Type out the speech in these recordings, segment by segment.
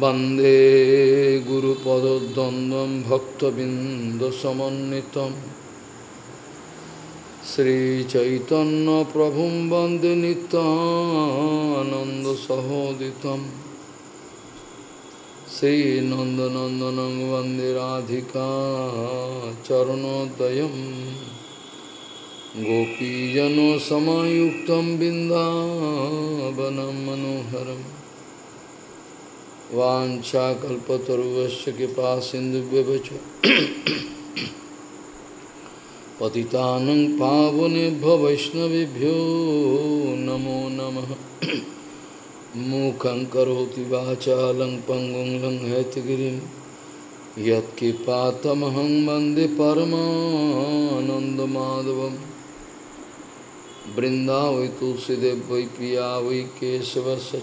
वंदे वन्दे गुरुपदद्वन्द्वं भक्तबिन्दसमन्वितं प्रभु वंदे नितानन्दसहोदितं श्रीनंदनंदन वन्दे राधिका गोपीजन सामुक्त बिंदव मनोहर वाञ्छाकल्पतरुवश्च कृपा सिन्धुव्यवच पतितानं पावनेभ्य वैष्णवेभ्यो नमो नम मुखं करोति वाचालं पङ्गुं लं हैतगिरिं यत्कृपातमहं वन्दे परमानन्दमाधवम् वृन्दावै तुलसीदेव वै पिया वै केशवश्च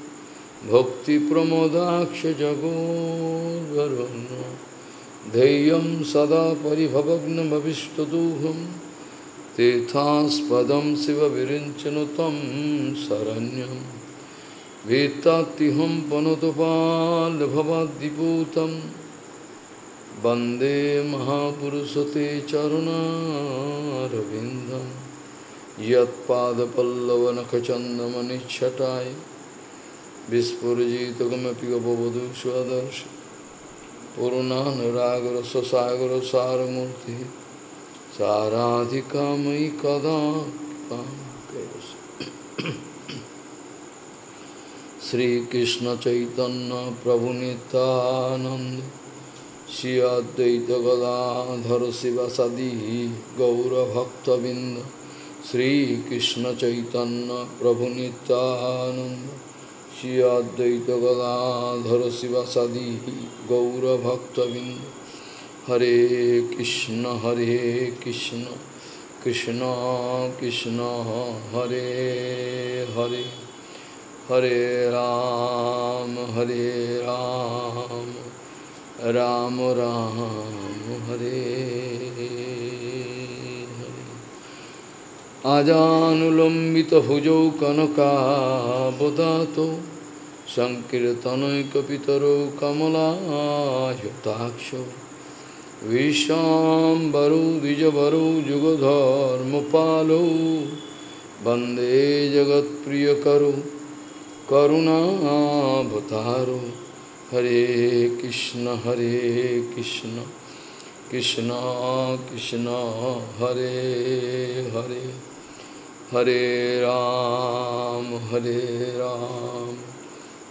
भक्तिप्रमोदाक्ष जगोद्वरुन् धैर्यं सदा परिभवग्नमविष्टदूहं तीर्थास्पदं शिवविरिञ्चनु तं शरण्यं वीत्तात्तिहं पनुतपाल्भवाद्दिपूतं वन्दे महापुरुषते चरुणारविन्दं यत्पादपल्लवनखचन्दमनिच्छटाय विस्फुरजित स्वदर्श पूर्णानुरागर स्वसागर सारमूर्ति साराधिका मई कदा श्रीकृष्ण चैतन्य प्रभु नितानंद गदाधर शिव सदी गौरभक्तबिंद श्रीकृष्ण चैतन्य प्रभु नितानंद শ্রী অদ্বৈত গদাধর শিবাসাদি গৌরভক্তবৃন্দ হরে কৃষ্ণ হরে কৃষ্ণ কৃষ্ণ কৃষ্ণ হরে হরে হরে রাম হরে রাম রাম রাম হরে আজানুলম্বিত ভুজৌ কনকাবদাত जुगधर्म पालो वंदे जगत प्रिय वन्दे करुणा करुणाभतारौ हरे कृष्ण हरे कृष्ण कृष्ण कृष्ण हरे हरे हरे राम हरे राम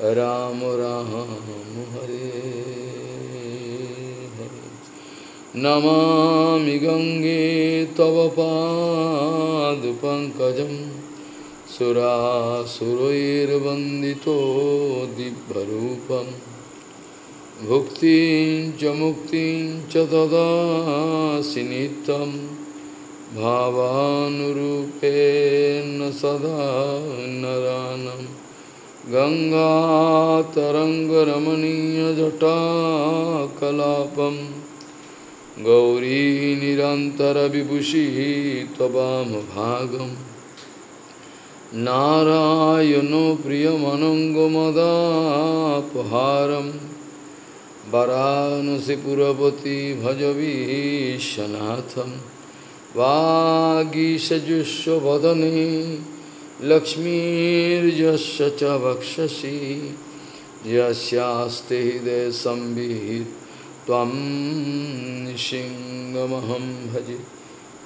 राम राम हरे हरे नमामि गंगे तव पादपङ्कजं सुरासुरैर्वन्दितो दिव्यरूपं भुक्तिं च मुक्तिं च तदासि नित्यं भावानुरूपेण सदा नरानम् गंगा गङ्गातरङ्गरमणीयजटाकलापं गौरी निरन्तरविभूषिः त्वमभागं नारायणो प्रियमनङ्गमदापहारं वरानसि पुरपति भजवीशनाथं वागीशजुष्वदने लक्ष्मीर्यश्च वक्षसि यस्यास्ते हृदय संविहित त्वं भजे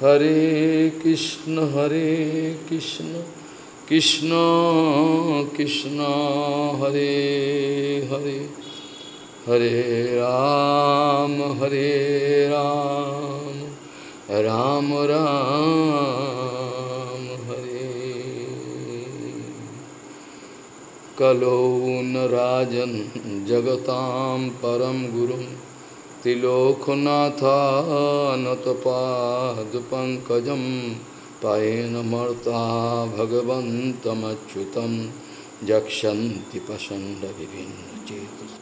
हरे कृष्ण हरे कृष्ण कृष्ण कृष्ण हरे हरे हरे राम हरे राम राम राम, राम कलौ न राजन् जगतां परं गुरुं तिलोकनाथानतपादपङ्कजं पयेनमर्ता भगवन्तमच्युतं जक्षन्ति पषण्डविभिन्नचेतस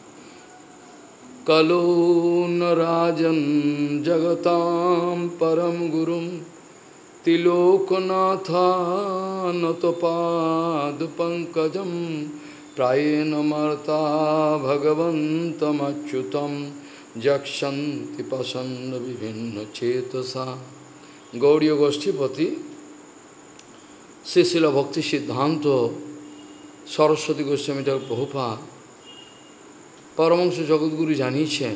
कलौ न राजन् जगतां परं गुरुं तिलोकनाथानतपादपङ्कजं যক্ষি भगवन्तमच्युतं বিভিন্ন চেতসা গৌরীয় গোষ্ঠীপতি শ্রীশিল ভক্তি সিদ্ধান্ত সরস্বতী গোস্বামী ঠাকুর বহুপা পরমংশ জগৎগুরু জানিয়েছেন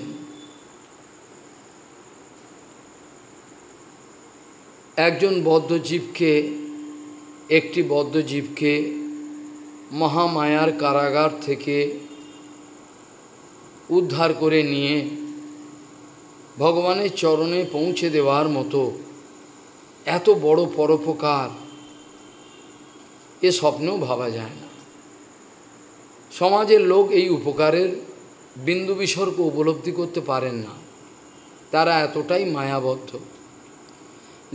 একজন বদ্ধ জীবকে একটি বদ্ধ জীবকে মহামায়ার কারাগার থেকে উদ্ধার করে নিয়ে ভগবানের চরণে পৌঁছে দেওয়ার মতো এত বড় পরোপকার এ স্বপ্নেও ভাবা যায় না সমাজের লোক এই উপকারের বিন্দু বিসর্গ উপলব্ধি করতে পারেন না তারা এতটাই মায়াবদ্ধ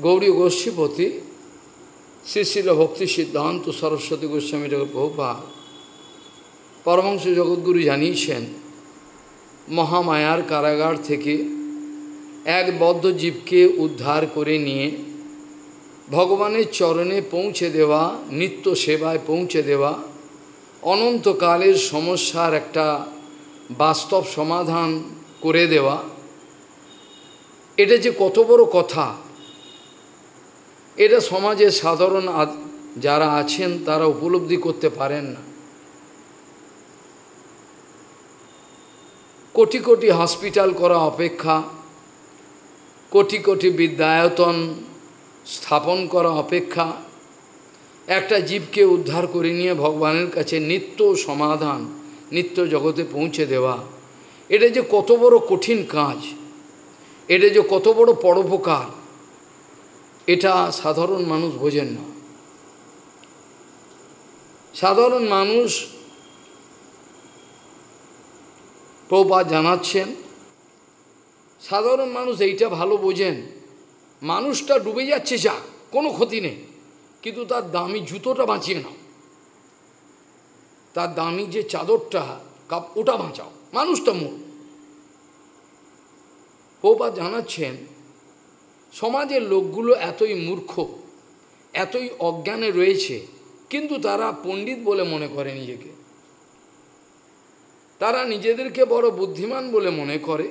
গৌরী গোষ্ঠীপতি শ্রীশিল ভক্তি সিদ্ধান্ত সরস্বতী গোস্বামী ঠাকুর প্রভুপা পরমংশ জগৎগুরু জানিয়েছেন মহামায়ার কারাগার থেকে এক বদ্ধ জীবকে উদ্ধার করে নিয়ে ভগবানের চরণে পৌঁছে দেওয়া নিত্য সেবায় পৌঁছে দেওয়া অনন্তকালের সমস্যার একটা বাস্তব সমাধান করে দেওয়া এটা যে কত বড় কথা এটা সমাজে সাধারণ যারা আছেন তারা উপলব্ধি করতে পারেন না কোটি কোটি হসপিটাল করা অপেক্ষা কোটি কোটি বিদ্যায়তন স্থাপন করা অপেক্ষা একটা জীবকে উদ্ধার করে নিয়ে ভগবানের কাছে নিত্য সমাধান নিত্য জগতে পৌঁছে দেওয়া এটা যে কত বড় কঠিন কাজ এটা যে কত বড় পরোপকার এটা সাধারণ মানুষ বোঝেন না সাধারণ মানুষ প্রপাত জানাচ্ছেন সাধারণ মানুষ এইটা ভালো বোঝেন মানুষটা ডুবে যাচ্ছে যা কোনো ক্ষতি নেই কিন্তু তার দামি জুতোটা বাঁচিয়ে নাও তার দামি যে চাদরটা কাপ ওটা বাঁচাও মানুষটা মূল প্রপাত জানাচ্ছেন সমাজের লোকগুলো এতই মূর্খ এতই অজ্ঞানে রয়েছে কিন্তু তারা পণ্ডিত বলে মনে করে নিজেকে তারা নিজেদেরকে বড় বুদ্ধিমান বলে মনে করে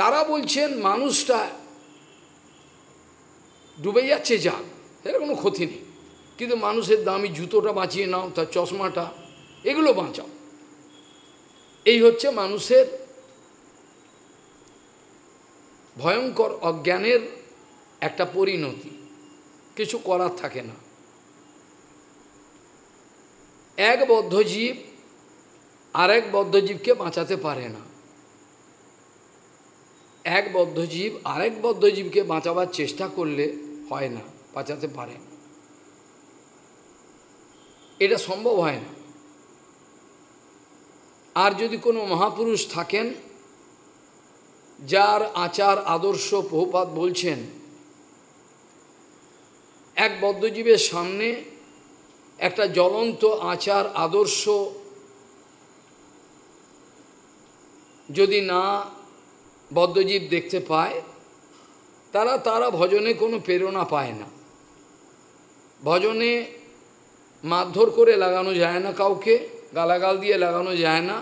তারা বলছেন মানুষটা ডুবে যাচ্ছে যা এর কোনো ক্ষতি নেই কিন্তু মানুষের দামি জুতোটা বাঁচিয়ে নাও তার চশমাটা এগুলো বাঁচাও এই হচ্ছে মানুষের ভয়ঙ্কর অজ্ঞানের একটা পরিণতি কিছু করার থাকে না এক বদ্ধজীব এক বদ্ধজীবকে বাঁচাতে পারে না এক বদ্ধজীব এক বদ্ধজীবকে বাঁচাবার চেষ্টা করলে হয় না বাঁচাতে পারে না এটা সম্ভব হয় না আর যদি কোনো মহাপুরুষ থাকেন যার আচার আদর্শ প্রভুপাত বলছেন এক বদ্ধজীবের সামনে একটা জ্বলন্ত আচার আদর্শ যদি না বদ্ধজীব দেখতে পায় তারা তারা ভজনে কোনো প্রেরণা পায় না ভজনে মারধর করে লাগানো যায় না কাউকে গালাগাল দিয়ে লাগানো যায় না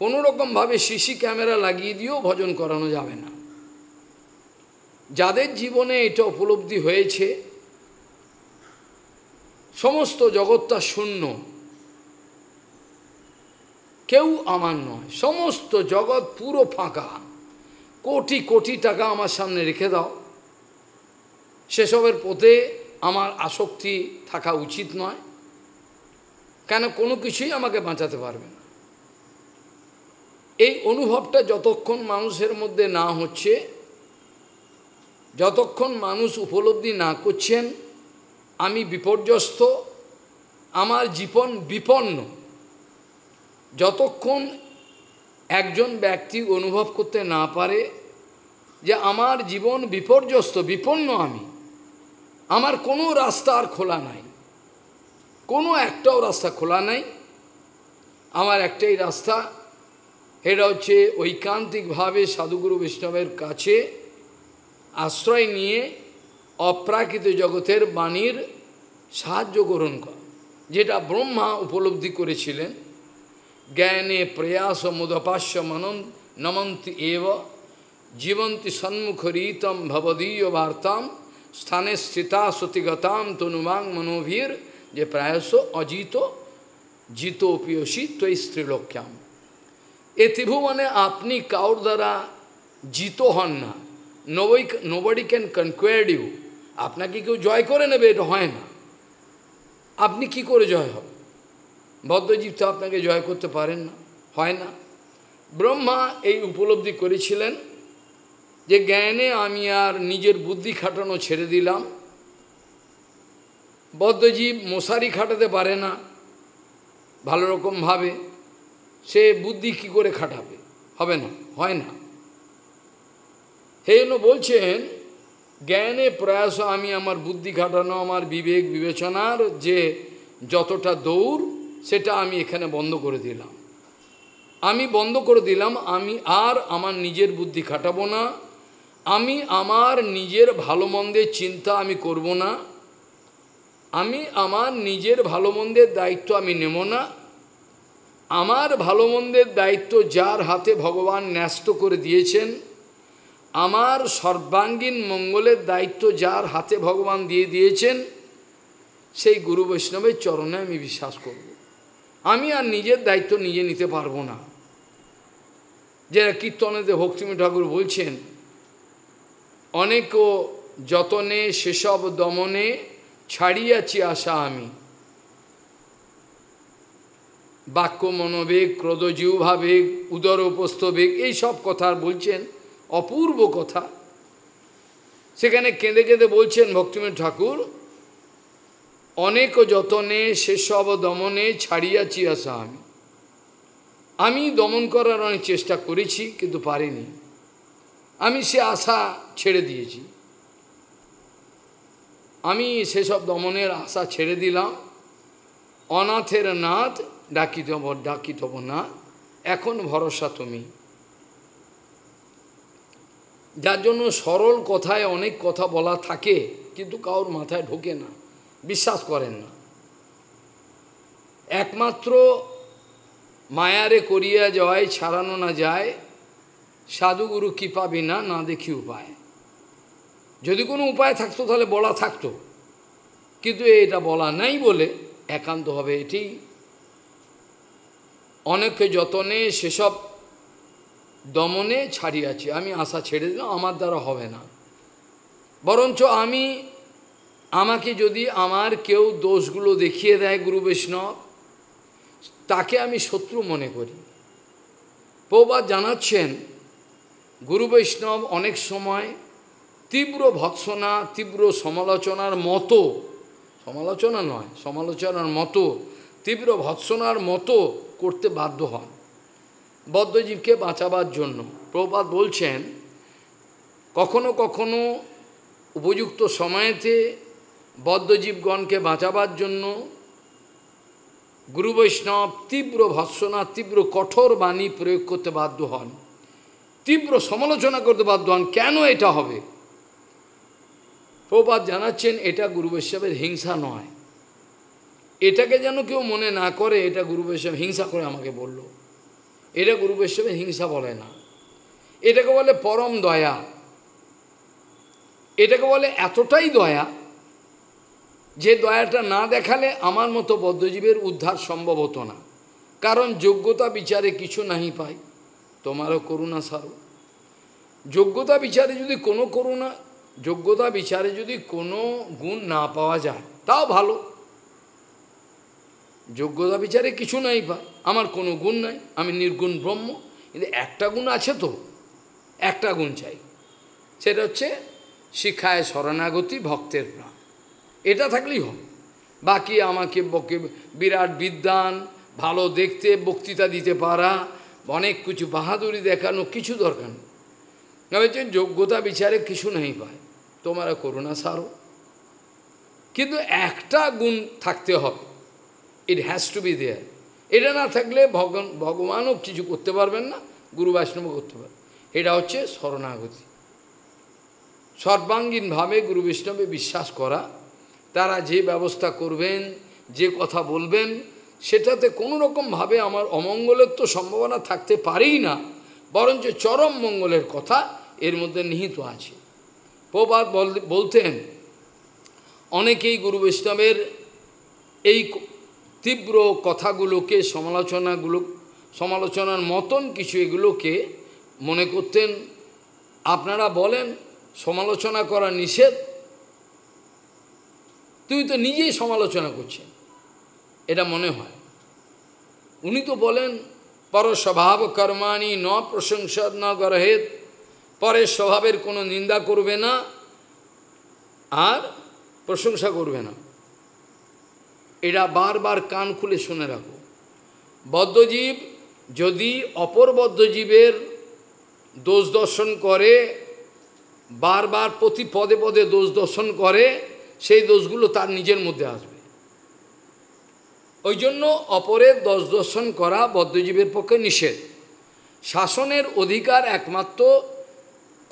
কোনো রকমভাবে সিসি ক্যামেরা লাগিয়ে দিয়েও ভজন করানো যাবে না যাদের জীবনে এটা উপলব্ধি হয়েছে সমস্ত জগৎটা শূন্য কেউ আমার নয় সমস্ত জগৎ পুরো ফাঁকা কোটি কোটি টাকা আমার সামনে রেখে দাও সেসবের পথে আমার আসক্তি থাকা উচিত নয় কেন কোনো কিছুই আমাকে বাঁচাতে পারবে না এই অনুভবটা যতক্ষণ মানুষের মধ্যে না হচ্ছে যতক্ষণ মানুষ উপলব্ধি না করছেন আমি বিপর্যস্ত আমার জীবন বিপন্ন যতক্ষণ একজন ব্যক্তি অনুভব করতে না পারে যে আমার জীবন বিপর্যস্ত বিপন্ন আমি আমার কোনো রাস্তা আর খোলা নাই কোনো একটাও রাস্তা খোলা নাই আমার একটাই রাস্তা এটা হচ্ছে ঐকান্তিকভাবে সাধুগুরু বৈষ্ণবের কাছে আশ্রয় নিয়ে অপ্রাকৃত জগতের বাণীর সাহায্য গ্রহণ করা যেটা ব্রহ্মা উপলব্ধি করেছিলেন জ্ঞানে প্রয়াস মুদপাস্য মনন নমন্তি এব সন্মুখ রীতম ভবদীয় বার্তাম স্থানে স্থিতা সতিগতাম তনুবাং মনোভীর যে প্রায়শ অজিত জিতোপিয়সী তৈ স্ত্রীলোক্যাম এ ত্রিভুবনে মানে আপনি কাউর দ্বারা জিত হন না নোবই নোবডি ক্যান কনকোয়ার্ড ইউ আপনাকে কেউ জয় করে নেবে এটা হয় না আপনি কি করে জয় হবে বদ্ধজীব তো আপনাকে জয় করতে পারেন না হয় না ব্রহ্মা এই উপলব্ধি করেছিলেন যে জ্ঞানে আমি আর নিজের বুদ্ধি খাটানো ছেড়ে দিলাম বদ্ধজীব মশারি খাটাতে পারে না ভালো রকমভাবে সে বুদ্ধি কি করে খাটাবে হবে না হয় না সেই বলছেন জ্ঞানে প্রয়াস আমি আমার বুদ্ধি খাটানো আমার বিবেক বিবেচনার যে যতটা দৌড় সেটা আমি এখানে বন্ধ করে দিলাম আমি বন্ধ করে দিলাম আমি আর আমার নিজের বুদ্ধি খাটাবো না আমি আমার নিজের ভালো মন্দের চিন্তা আমি করব না আমি আমার নিজের ভালো মন্দের দায়িত্ব আমি নেব না আমার ভালো মন্দের দায়িত্ব যার হাতে ভগবান ন্যস্ত করে দিয়েছেন আমার সর্বাঙ্গীন মঙ্গলের দায়িত্ব যার হাতে ভগবান দিয়ে দিয়েছেন সেই গুরু বৈষ্ণবের চরণে আমি বিশ্বাস করব আমি আর নিজের দায়িত্ব নিজে নিতে পারবো না যারা কীর্তনেতে ভক্তিমী ঠাকুর বলছেন অনেকও যতনে সেসব দমনে ছাড়িয়াছি আশা আমি বাক্য মনোবেগ ক্রোধজিউভাবেগ উদর উপস্থবেগ এই সব কথা বলছেন অপূর্ব কথা সেখানে কেঁদে কেঁদে বলছেন ভক্তিমের ঠাকুর অনেক যতনে সেসব দমনে ছাড়িয়াছি আসা আমি আমি দমন করার অনেক চেষ্টা করেছি কিন্তু পারিনি আমি সে আশা ছেড়ে দিয়েছি আমি সেসব দমনের আশা ছেড়ে দিলাম অনাথের নাথ ডাকি দেব ডাকি দেব না এখন ভরসা তুমি যার জন্য সরল কথায় অনেক কথা বলা থাকে কিন্তু কারোর মাথায় ঢোকে না বিশ্বাস করেন না একমাত্র মায়ারে করিয়া যায় ছাড়ানো না যায় সাধুগুরু কি বিনা না দেখি উপায় যদি কোনো উপায় থাকতো তাহলে বলা থাকতো কিন্তু এটা বলা নাই বলে একান্তভাবে এটি অনেকে যতনে সেসব দমনে ছাড়িয়াছি আমি আশা ছেড়ে দিলাম আমার দ্বারা হবে না বরঞ্চ আমি আমাকে যদি আমার কেউ দোষগুলো দেখিয়ে দেয় গুরু বৈষ্ণব তাকে আমি শত্রু মনে করি প্রবাদ জানাচ্ছেন গুরু বৈষ্ণব অনেক সময় তীব্র ভৎসনা তীব্র সমালোচনার মতো সমালোচনা নয় সমালোচনার মতো তীব্র ভৎসনার মতো করতে বাধ্য হন বদ্ধজীবকে বাঁচাবার জন্য প্রপাত বলছেন কখনো কখনো উপযুক্ত সময়েতে বদ্ধজীবগণকে বাঁচাবার জন্য গুরু বৈষ্ণব তীব্র ভৎসনা তীব্র কঠোর বাণী প্রয়োগ করতে বাধ্য হন তীব্র সমালোচনা করতে বাধ্য হন কেন এটা হবে প্রপাত জানাচ্ছেন এটা গুরু বৈষ্ণবের হিংসা নয় এটাকে যেন কেউ মনে না করে এটা গুরু বৈষ্ণব হিংসা করে আমাকে বলল এটা গুরু বৈষ্ণবের হিংসা বলে না এটাকে বলে পরম দয়া এটাকে বলে এতটাই দয়া যে দয়াটা না দেখালে আমার মতো বদ্ধজীবের উদ্ধার সম্ভব হতো না কারণ যোগ্যতা বিচারে কিছু নাহি পাই তোমারও করুণা সারো যোগ্যতা বিচারে যদি কোনো করুণা যোগ্যতা বিচারে যদি কোনো গুণ না পাওয়া যায় তাও ভালো যোগ্যতা বিচারে কিছু নাই বা আমার কোনো গুণ নাই আমি নির্গুণ ব্রহ্ম কিন্তু একটা গুণ আছে তো একটা গুণ চাই সেটা হচ্ছে শিক্ষায় শরণাগতি ভক্তের প্রাণ এটা থাকলেই হোক বাকি আমাকে বকে বিরাট বিদ্যান ভালো দেখতে বক্তৃতা দিতে পারা অনেক কিছু বাহাদুরি দেখানো কিছু দরকার নেই বলছে যোগ্যতা বিচারে কিছু নেই পায় তোমরা করুণা সারো কিন্তু একটা গুণ থাকতে হবে it has to be there এটা না থাকলে ভগবান ভগবানও কিছু করতে পারবেন না গুরু বৈষ্ণব করতে পারবেন এটা হচ্ছে শরণাগতি সর্বাঙ্গীনভাবে গুরু বৈষ্ণবে বিশ্বাস করা তারা যে ব্যবস্থা করবেন যে কথা বলবেন সেটাতে কোনো রকমভাবে আমার অমঙ্গলের তো সম্ভাবনা থাকতে পারেই না বরঞ্চ চরম মঙ্গলের কথা এর মধ্যে নিহিত আছে প্রবাদ বলতেন অনেকেই গুরু বৈষ্ণবের এই তীব্র কথাগুলোকে সমালোচনাগুলো সমালোচনার মতন কিছু এগুলোকে মনে করতেন আপনারা বলেন সমালোচনা করা নিষেধ তুই তো নিজেই সমালোচনা করছেন এটা মনে হয় উনি তো বলেন পর স্বভাব কর্মাণী ন প্রশংসাদ ন গ্রহেত পরের স্বভাবের কোনো নিন্দা করবে না আর প্রশংসা করবে না এটা বারবার কান খুলে শুনে রাখো বদ্ধজীব যদি অপর বদ্ধজীবের দোষ দর্শন করে বারবার প্রতি পদে পদে দোষ দর্শন করে সেই দোষগুলো তার নিজের মধ্যে আসবে ওই জন্য অপরের দোষ দর্শন করা বদ্ধজীবের পক্ষে নিষেধ শাসনের অধিকার একমাত্র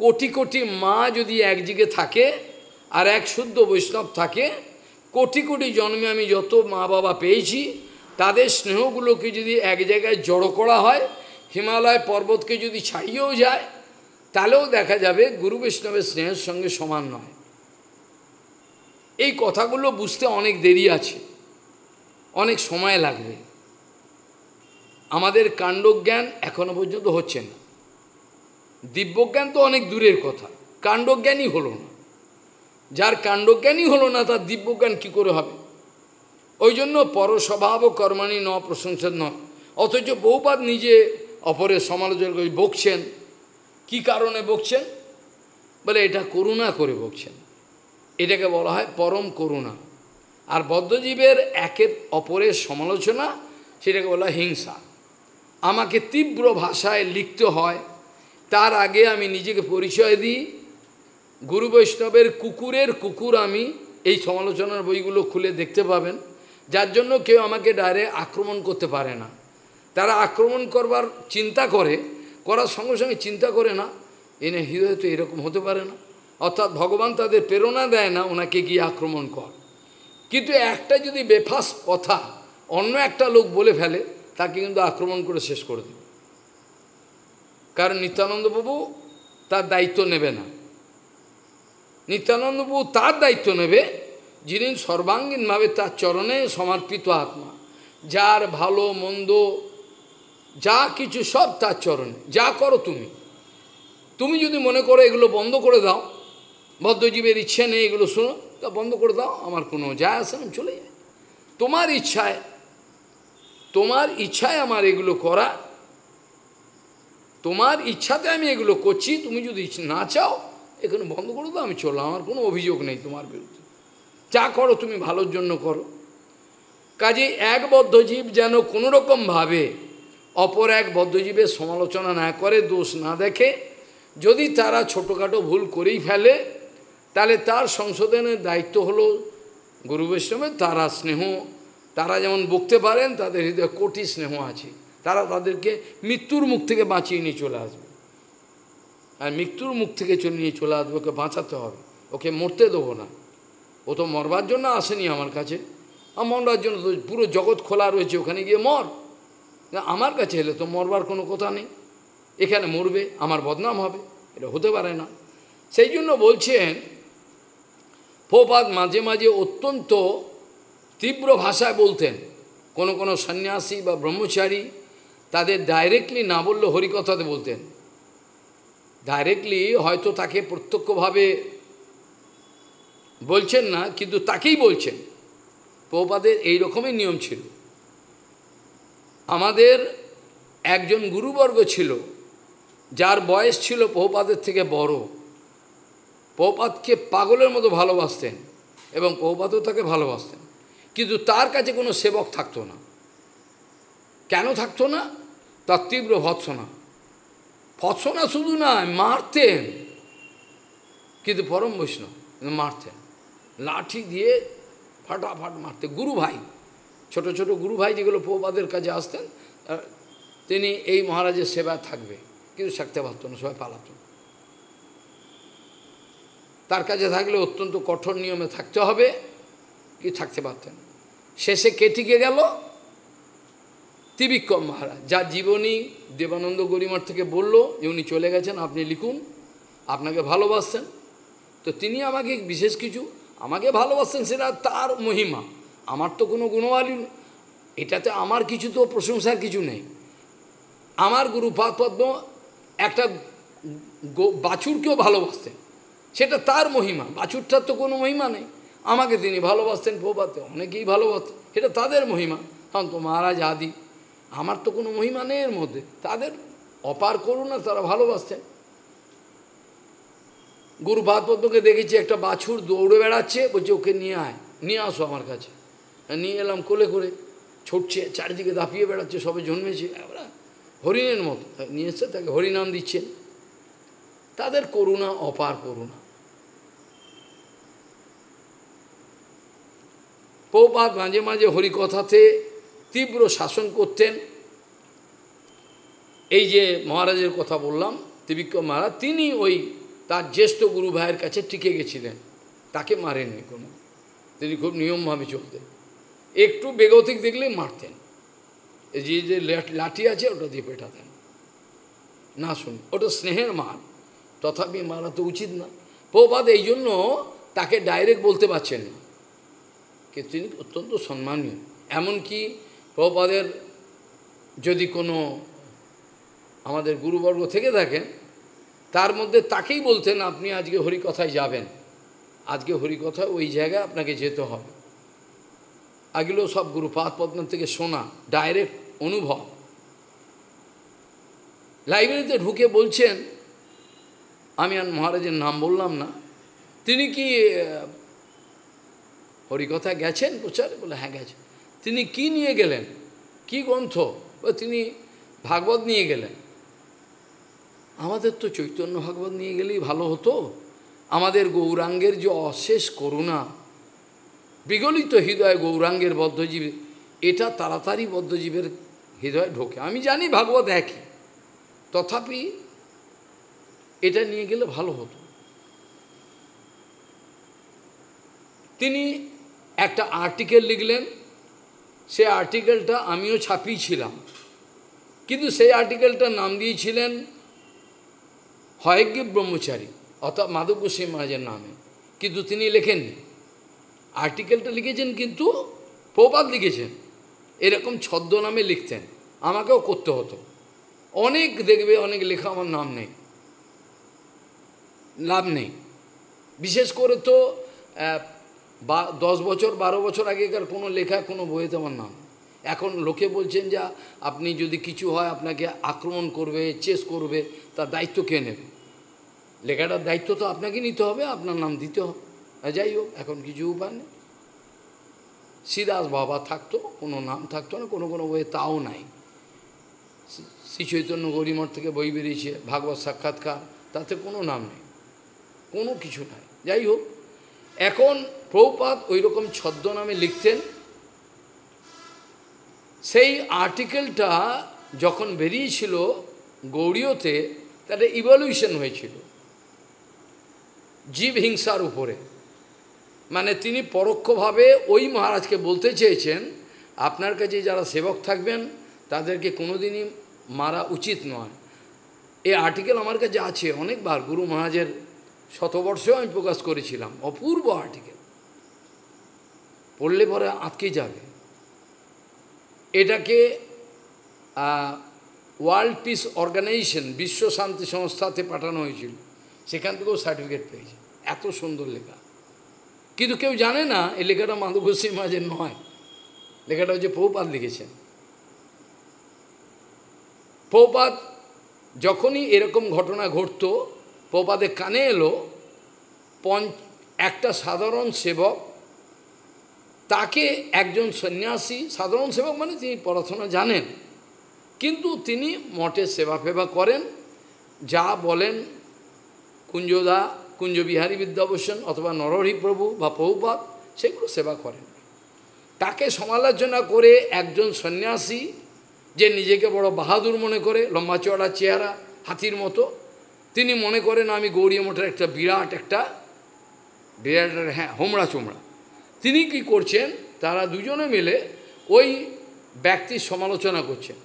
কোটি কোটি মা যদি একদিকে থাকে আর এক শুদ্ধ বৈষ্ণব থাকে কোটি কোটি জন্মে আমি যত মা বাবা পেয়েছি তাদের স্নেহগুলোকে যদি এক জায়গায় জড়ো করা হয় হিমালয় পর্বতকে যদি ছাড়িয়েও যায় তাহলেও দেখা যাবে গুরু বৈষ্ণবের স্নেহের সঙ্গে সমান নয় এই কথাগুলো বুঝতে অনেক দেরি আছে অনেক সময় লাগবে আমাদের কাণ্ডজ্ঞান এখনো পর্যন্ত হচ্ছে না দিব্যজ্ঞান তো অনেক দূরের কথা কাণ্ডজ্ঞানই হলো না যার কাণ্ডজ্ঞানই হলো না তার দিব্যজ্ঞান কী করে হবে ওই জন্য পরস্বভাব ও কর্মাণী ন প্রশংসা নয় অথচ বহুপাত নিজে অপরের সমালোচনা করে বকছেন কি কারণে বকছেন বলে এটা করুণা করে বকছেন এটাকে বলা হয় পরম করুণা আর বদ্ধজীবের একের অপরের সমালোচনা সেটাকে বলা হিংসা আমাকে তীব্র ভাষায় লিখতে হয় তার আগে আমি নিজেকে পরিচয় দিই গুরু বৈষ্ণবের কুকুরের কুকুর আমি এই সমালোচনার বইগুলো খুলে দেখতে পাবেন যার জন্য কেউ আমাকে ডাইরেক্ট আক্রমণ করতে পারে না তারা আক্রমণ করবার চিন্তা করে করার সঙ্গে সঙ্গে চিন্তা করে না এনে হৃদয় তো এরকম হতে পারে না অর্থাৎ ভগবান তাদের প্রেরণা দেয় না ওনাকে গিয়ে আক্রমণ কর কিন্তু একটা যদি বেফাস কথা অন্য একটা লোক বলে ফেলে তাকে কিন্তু আক্রমণ করে শেষ করে দেবে কারণ নিত্যানন্দবাবু তার দায়িত্ব নেবে না নিত্যানন্দবাবু তার দায়িত্ব নেবে যিনি সর্বাঙ্গীনভাবে তার চরণে সমর্পিত আত্মা যার ভালো মন্দ যা কিছু সব তার চরণে যা করো তুমি তুমি যদি মনে করো এগুলো বন্ধ করে দাও বদ্ধজীবের ইচ্ছে নেই এগুলো শোনো তা বন্ধ করে দাও আমার কোনো যায় আসে না চলে যায় তোমার ইচ্ছায় তোমার ইচ্ছায় আমার এগুলো করা তোমার ইচ্ছাতে আমি এগুলো করছি তুমি যদি না চাও এখানে বন্ধ করে দাও আমি চললাম আমার কোনো অভিযোগ নেই তোমার বিরুদ্ধে যা করো তুমি ভালোর জন্য করো কাজে এক বদ্ধজীব যেন কোনোরকমভাবে অপর এক বদ্ধজীবের সমালোচনা না করে দোষ না দেখে যদি তারা ছোটোখাটো ভুল করেই ফেলে তাহলে তার সংশোধনের দায়িত্ব হলো গুরু বৈষ্ণবের তারা স্নেহ তারা যেমন বকতে পারেন তাদের হৃদয়ে কোটি স্নেহ আছে তারা তাদেরকে মৃত্যুর মুখ থেকে বাঁচিয়ে নিয়ে চলে আসবে আর মৃত্যুর মুখ থেকে চলে নিয়ে চলে আসবে ওকে বাঁচাতে হবে ওকে মরতে দেবো না ও তো মরবার জন্য আসেনি আমার কাছে আর মরবার জন্য তো পুরো জগৎ খোলা রয়েছে ওখানে গিয়ে মর আমার কাছে এলে তো মরবার কোনো কথা নেই এখানে মরবে আমার বদনাম হবে এটা হতে পারে না সেই জন্য বলছেন ফোপাত মাঝে মাঝে অত্যন্ত তীব্র ভাষায় বলতেন কোন কোন সন্ন্যাসী বা ব্রহ্মচারী তাদের ডাইরেক্টলি না বললে হরিকথাতে বলতেন ডাইরেক্টলি হয়তো তাকে প্রত্যক্ষভাবে বলছেন না কিন্তু তাকেই বলছেন প্রপাদের এই রকমই নিয়ম ছিল আমাদের একজন গুরুবর্গ ছিল যার বয়স ছিল পৌপাদের থেকে বড় পৌপাতকে পাগলের মতো ভালোবাসতেন এবং পৌপাতও তাকে ভালোবাসতেন কিন্তু তার কাছে কোনো সেবক থাকতো না কেন থাকতো না তার তীব্র ভৎসনা ভৎসনা শুধু নয় মারতেন কিন্তু পরম বৈষ্ণব মারতেন লাঠি দিয়ে ফাটাফাট মারতেন গুরু ভাই ছোট ছোট গুরু ভাই যেগুলো প্রবাদের কাছে আসতেন তিনি এই মহারাজের সেবা থাকবে কিন্তু থাকতে পারত না সবাই পালাত তার কাছে থাকলে অত্যন্ত কঠোর নিয়মে থাকতে হবে কি থাকতে পারতেন শেষে কেটিকে গেল ত্রিবিক্রম মহারাজ যা জীবনী দেবানন্দ গরিমার থেকে বলল যে উনি চলে গেছেন আপনি লিখুন আপনাকে ভালোবাসছেন তো তিনি আমাকে বিশেষ কিছু আমাকে ভালোবাসছেন সেটা তার মহিমা আমার তো কোনো গুণবালী এটাতে আমার কিছু তো প্রশংসার কিছু নেই আমার গুরুপাদ পদ্ম একটা বাছুরকেও ভালোবাসতেন সেটা তার মহিমা বাছুরটার তো কোনো মহিমা নেই আমাকে তিনি ভালোবাসতেন প্রভাতে অনেকেই ভালোবাসতেন সেটা তাদের মহিমা হ্যাঁ, তো মহারাজ আদি আমার তো কোনো মহিমা নেই এর মধ্যে তাদের অপার না তারা ভালোবাসছে গুরু ভাতপদ্মকে দেখেছি একটা বাছুর দৌড়ে বেড়াচ্ছে বলছে ওকে নিয়ে আয় নিয়ে আসো আমার কাছে নিয়ে এলাম কোলে করে ছুটছে চারিদিকে দাপিয়ে বেড়াচ্ছে সবে জন্মেছে আমরা হরিণের মতো নিয়ে এসছে তাকে হরিনাম দিচ্ছে তাদের করুণা অপার করুণা পৌপাত মাঝে মাঝে হরিকথাতে তীব্র শাসন করতেন এই যে মহারাজের কথা বললাম ত্রিবিক্রম মহারাজ তিনি ওই তার জ্যেষ্ঠ গুরু ভাইয়ের কাছে টিকে গেছিলেন তাকে মারেননি কোনো তিনি খুব নিয়মভাবে চলতেন একটু বেগতিক দেখলে মারতেন যে যে লাঠি আছে ওটা দিয়ে পেটাতেন না শুন ওটা স্নেহের মার তথাপি মারা তো উচিত না প্রবাদ এই জন্য তাকে ডাইরেক্ট বলতে পারছেন না কিন্তু তিনি অত্যন্ত সম্মানীয় এমনকি প্রপাদের যদি কোনো আমাদের গুরুবর্গ থেকে থাকেন তার মধ্যে তাকেই বলতেন আপনি আজকে হরিকথায় যাবেন আজকে হরিকথা ওই জায়গায় আপনাকে যেতে হবে আগেও সব গুরু পদ্ম থেকে শোনা ডাইরেক্ট অনুভব লাইব্রেরিতে ঢুকে বলছেন আমি আর মহারাজের নাম বললাম না তিনি কি হরিকথা গেছেন প্রচারে বলে হ্যাঁ গেছেন তিনি কি নিয়ে গেলেন কি গ্রন্থ তিনি ভাগবত নিয়ে গেলেন আমাদের তো চৈতন্য ভাগবত নিয়ে গেলেই ভালো হতো আমাদের গৌরাঙ্গের যে অশেষ করুণা বিগলিত হৃদয় গৌরাঙ্গের বদ্ধজীব এটা তাড়াতাড়ি বদ্ধজীবের হৃদয় ঢোকে আমি জানি ভাগবত একই তথাপি এটা নিয়ে গেলে ভালো হতো তিনি একটা আর্টিকেল লিখলেন সে আর্টিকেলটা আমিও ছাপিয়েছিলাম কিন্তু সেই আর্টিকেলটা নাম দিয়েছিলেন হয়গ্রী ব্রহ্মচারী অর্থাৎ মাধব গোস্বামী মহারাজের নামে কিন্তু তিনি লেখেননি আর্টিকেলটা লিখেছেন কিন্তু প্রপাত লিখেছেন এরকম ছদ্মনামে লিখতেন আমাকেও করতে হতো অনেক দেখবে অনেক লেখা আমার নাম নেই লাভ নেই বিশেষ করে তো বা দশ বছর বারো বছর আগেকার কোনো লেখা কোনো বইয়ে তেমন নাম এখন লোকে বলছেন যা আপনি যদি কিছু হয় আপনাকে আক্রমণ করবে চেস করবে তার দায়িত্ব কে নেবে লেখাটার দায়িত্ব তো আপনাকে নিতে হবে আপনার নাম দিতে হবে যাই হোক এখন কিছু উপায় নেই সিদাস বাবা থাকতো কোনো নাম থাকতো না কোনো কোনো বইয়ে তাও নাই শ্রী চৈতন্য গরিমঠ থেকে বই বেরিয়েছে ভাগবত সাক্ষাৎকার তাতে কোনো নাম নেই কোনো কিছু নাই যাই হোক এখন প্রভুপাত ওই রকম ছদ্মনামে লিখতেন সেই আর্টিকেলটা যখন বেরিয়েছিল গৌড়ীয়তে তাতে ইভলিউশন হয়েছিল জীব হিংসার উপরে মানে তিনি পরোক্ষভাবে ওই মহারাজকে বলতে চেয়েছেন আপনার কাছে যারা সেবক থাকবেন তাদেরকে কোনোদিনই মারা উচিত নয় এই আর্টিকেল আমার কাছে আছে অনেকবার গুরু মহারাজের শতবর্ষেও আমি প্রকাশ করেছিলাম অপূর্ব আর্টিকেল পড়লে পরে আটকে যাবে এটাকে ওয়ার্ল্ড পিস অর্গানাইজেশন বিশ্ব শান্তি সংস্থাতে পাঠানো হয়েছিল সেখান থেকেও সার্টিফিকেট পেয়েছে এত সুন্দর লেখা কিন্তু কেউ জানে না এই লেখাটা মাধুঘোষী মাঝে নয় লেখাটা হচ্ছে পৌপাত লিখেছেন পৌপাত যখনই এরকম ঘটনা ঘটতো প্রপাদে কানে এলো পঞ্চ একটা সাধারণ সেবক তাকে একজন সন্ন্যাসী সাধারণ সেবক মানে তিনি পড়াশোনা জানেন কিন্তু তিনি মঠে সেবা ফেবা করেন যা বলেন কুঞ্জদা কুঞ্জবিহারী বিদ্যাভূষণ অথবা নরহরি প্রভু বা প্রভুপাত সেগুলো সেবা করেন তাকে সমালোচনা করে একজন সন্ন্যাসী যে নিজেকে বড় বাহাদুর মনে করে লম্বা চড়া চেহারা হাতির মতো তিনি মনে করেন আমি গৌরী মঠের একটা বিরাট একটা বিরাট হ্যাঁ হোমড়া চোমড়া তিনি কি করছেন তারা দুজনে মিলে ওই ব্যক্তির সমালোচনা করছেন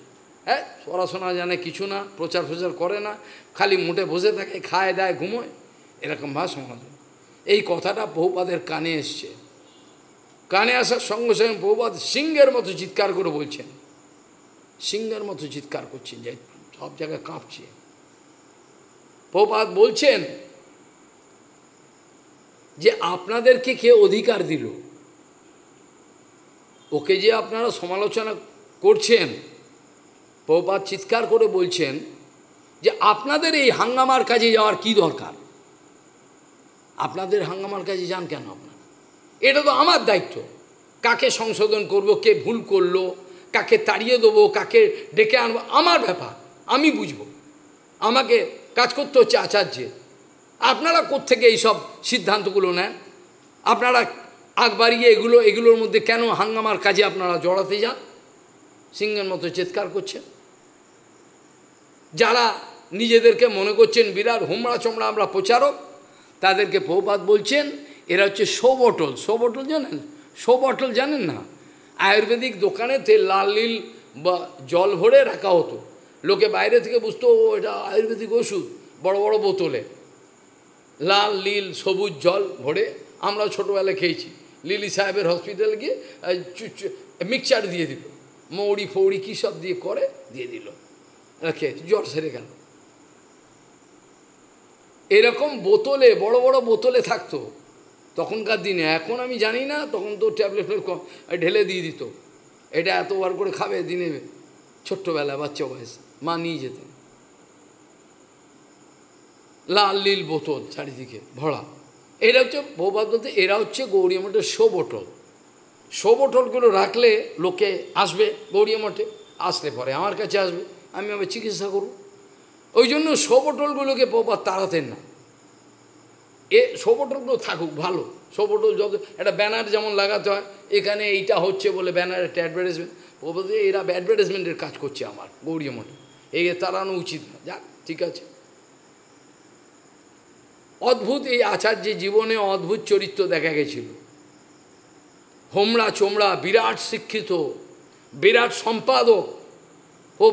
হ্যাঁ পড়াশোনা জানে কিছু না প্রচার প্রচার করে না খালি মুঠে বসে থাকে খায় দেয় ঘুমোয় এরকমভাবে সমালোচনা এই কথাটা বহুপাদের কানে এসছে কানে আসার সঙ্গে সঙ্গে বহুপাত সিংহের মতো চিৎকার করে বলছেন সিংহের মতো চিৎকার করছেন যে সব জায়গায় কাঁপছে প্রপাত বলছেন যে আপনাদেরকে কে অধিকার দিল ওকে যে আপনারা সমালোচনা করছেন প্রপাত চিৎকার করে বলছেন যে আপনাদের এই হাঙ্গামার কাজে যাওয়ার কি দরকার আপনাদের হাঙ্গামার কাজে যান কেন আপনারা এটা তো আমার দায়িত্ব কাকে সংশোধন করব কে ভুল করলো কাকে তাড়িয়ে দেবো কাকে ডেকে আনবো আমার ব্যাপার আমি বুঝব আমাকে কাজ করতে হচ্ছে আচার্যে আপনারা কোত্থেকে এইসব সিদ্ধান্তগুলো নেন আপনারা আগ বাড়িয়ে এগুলো এগুলোর মধ্যে কেন হাঙ্গামার কাজে আপনারা জড়াতে যান সিংহের মতো চিৎকার করছেন যারা নিজেদেরকে মনে করছেন বিরাট হুমড়া চোমড়া আমরা প্রচারক তাদেরকে প্রপাত বলছেন এরা হচ্ছে শো বটল শো বটল জানেন শো বটল জানেন না আয়ুর্বেদিক দোকানেতে লাল নীল বা জল ভরে রাখা হতো লোকে বাইরে থেকে বুঝতো ও এটা আয়ুর্বেদিক ওষুধ বড় বড় বোতলে লাল নীল সবুজ জল ভরে আমরা ছোটোবেলা খেয়েছি লিলি সাহেবের হসপিটালে গিয়ে মিক্সচার দিয়ে দিল মৌড়ি ফৌড়ি কী সব দিয়ে করে দিয়ে দিল রাখে জ্বর সেরে গেল এরকম বোতলে বড় বড় বোতলে থাকতো তখনকার দিনে এখন আমি জানি না তখন তো ট্যাবলেট ঢেলে দিয়ে দিত এটা এতবার করে খাবে দিনে ছোট্টবেলা বাচ্চা বয়সে মা নিয়ে যেতেন লাল লীল বোতল চারিদিকে ভরা এরা হচ্ছে বৌবাদ বলতে এরা হচ্ছে গৌরী মঠের শো বোটল শো বোটলগুলো রাখলে লোকে আসবে গৌরী মঠে আসলে পরে আমার কাছে আসবে আমি আমার চিকিৎসা করব ওই জন্য শো বোটলগুলোকে বৌবাদ তাড়াতেন না এ শো বোটলগুলো থাকুক ভালো শো বোটল যত একটা ব্যানার যেমন লাগাতে হয় এখানে এইটা হচ্ছে বলে ব্যানার একটা অ্যাডভার্টাইজমেন্ট বৌবাদ এরা অ্যাডভার্টাইজমেন্টের কাজ করছে আমার গৌরী মঠে একে তাড়ানো উচিত না যাক ঠিক আছে অদ্ভুত এই আচার্যের জীবনে অদ্ভুত চরিত্র দেখা গেছিল হোমড়া চোমড়া বিরাট শিক্ষিত বিরাট সম্পাদক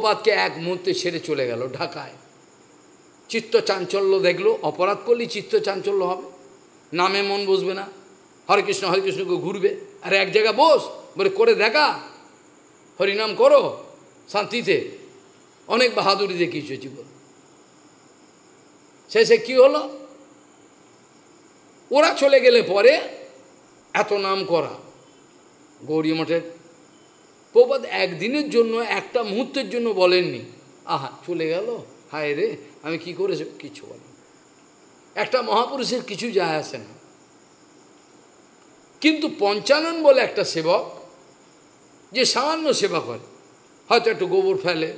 বাদকে এক মুহূর্তে ছেড়ে চলে গেল ঢাকায় চিত্ত চাঞ্চল্য দেখলো অপরাধ করলে চিত্ত চাঞ্চল্য হবে নামে মন বসবে না হরে কৃষ্ণ হরে কৃষ্ণকে ঘুরবে আর এক জায়গায় বস বলে করে দেখা হরিনাম করো শান্তিতে অনেক বাহাদুরি দেখিয়েছে জীবন শেষে কি হলো ওরা চলে গেলে পরে এত নাম করা গৌরী মঠের প্রবাদ একদিনের জন্য একটা মুহূর্তের জন্য বলেননি আহা চলে গেল হায় রে আমি কি করে কিছু বলেন একটা মহাপুরুষের কিছু যায় আসে না কিন্তু পঞ্চানন বলে একটা সেবক যে সামান্য সেবা করে হয়তো একটু গোবর ফেলে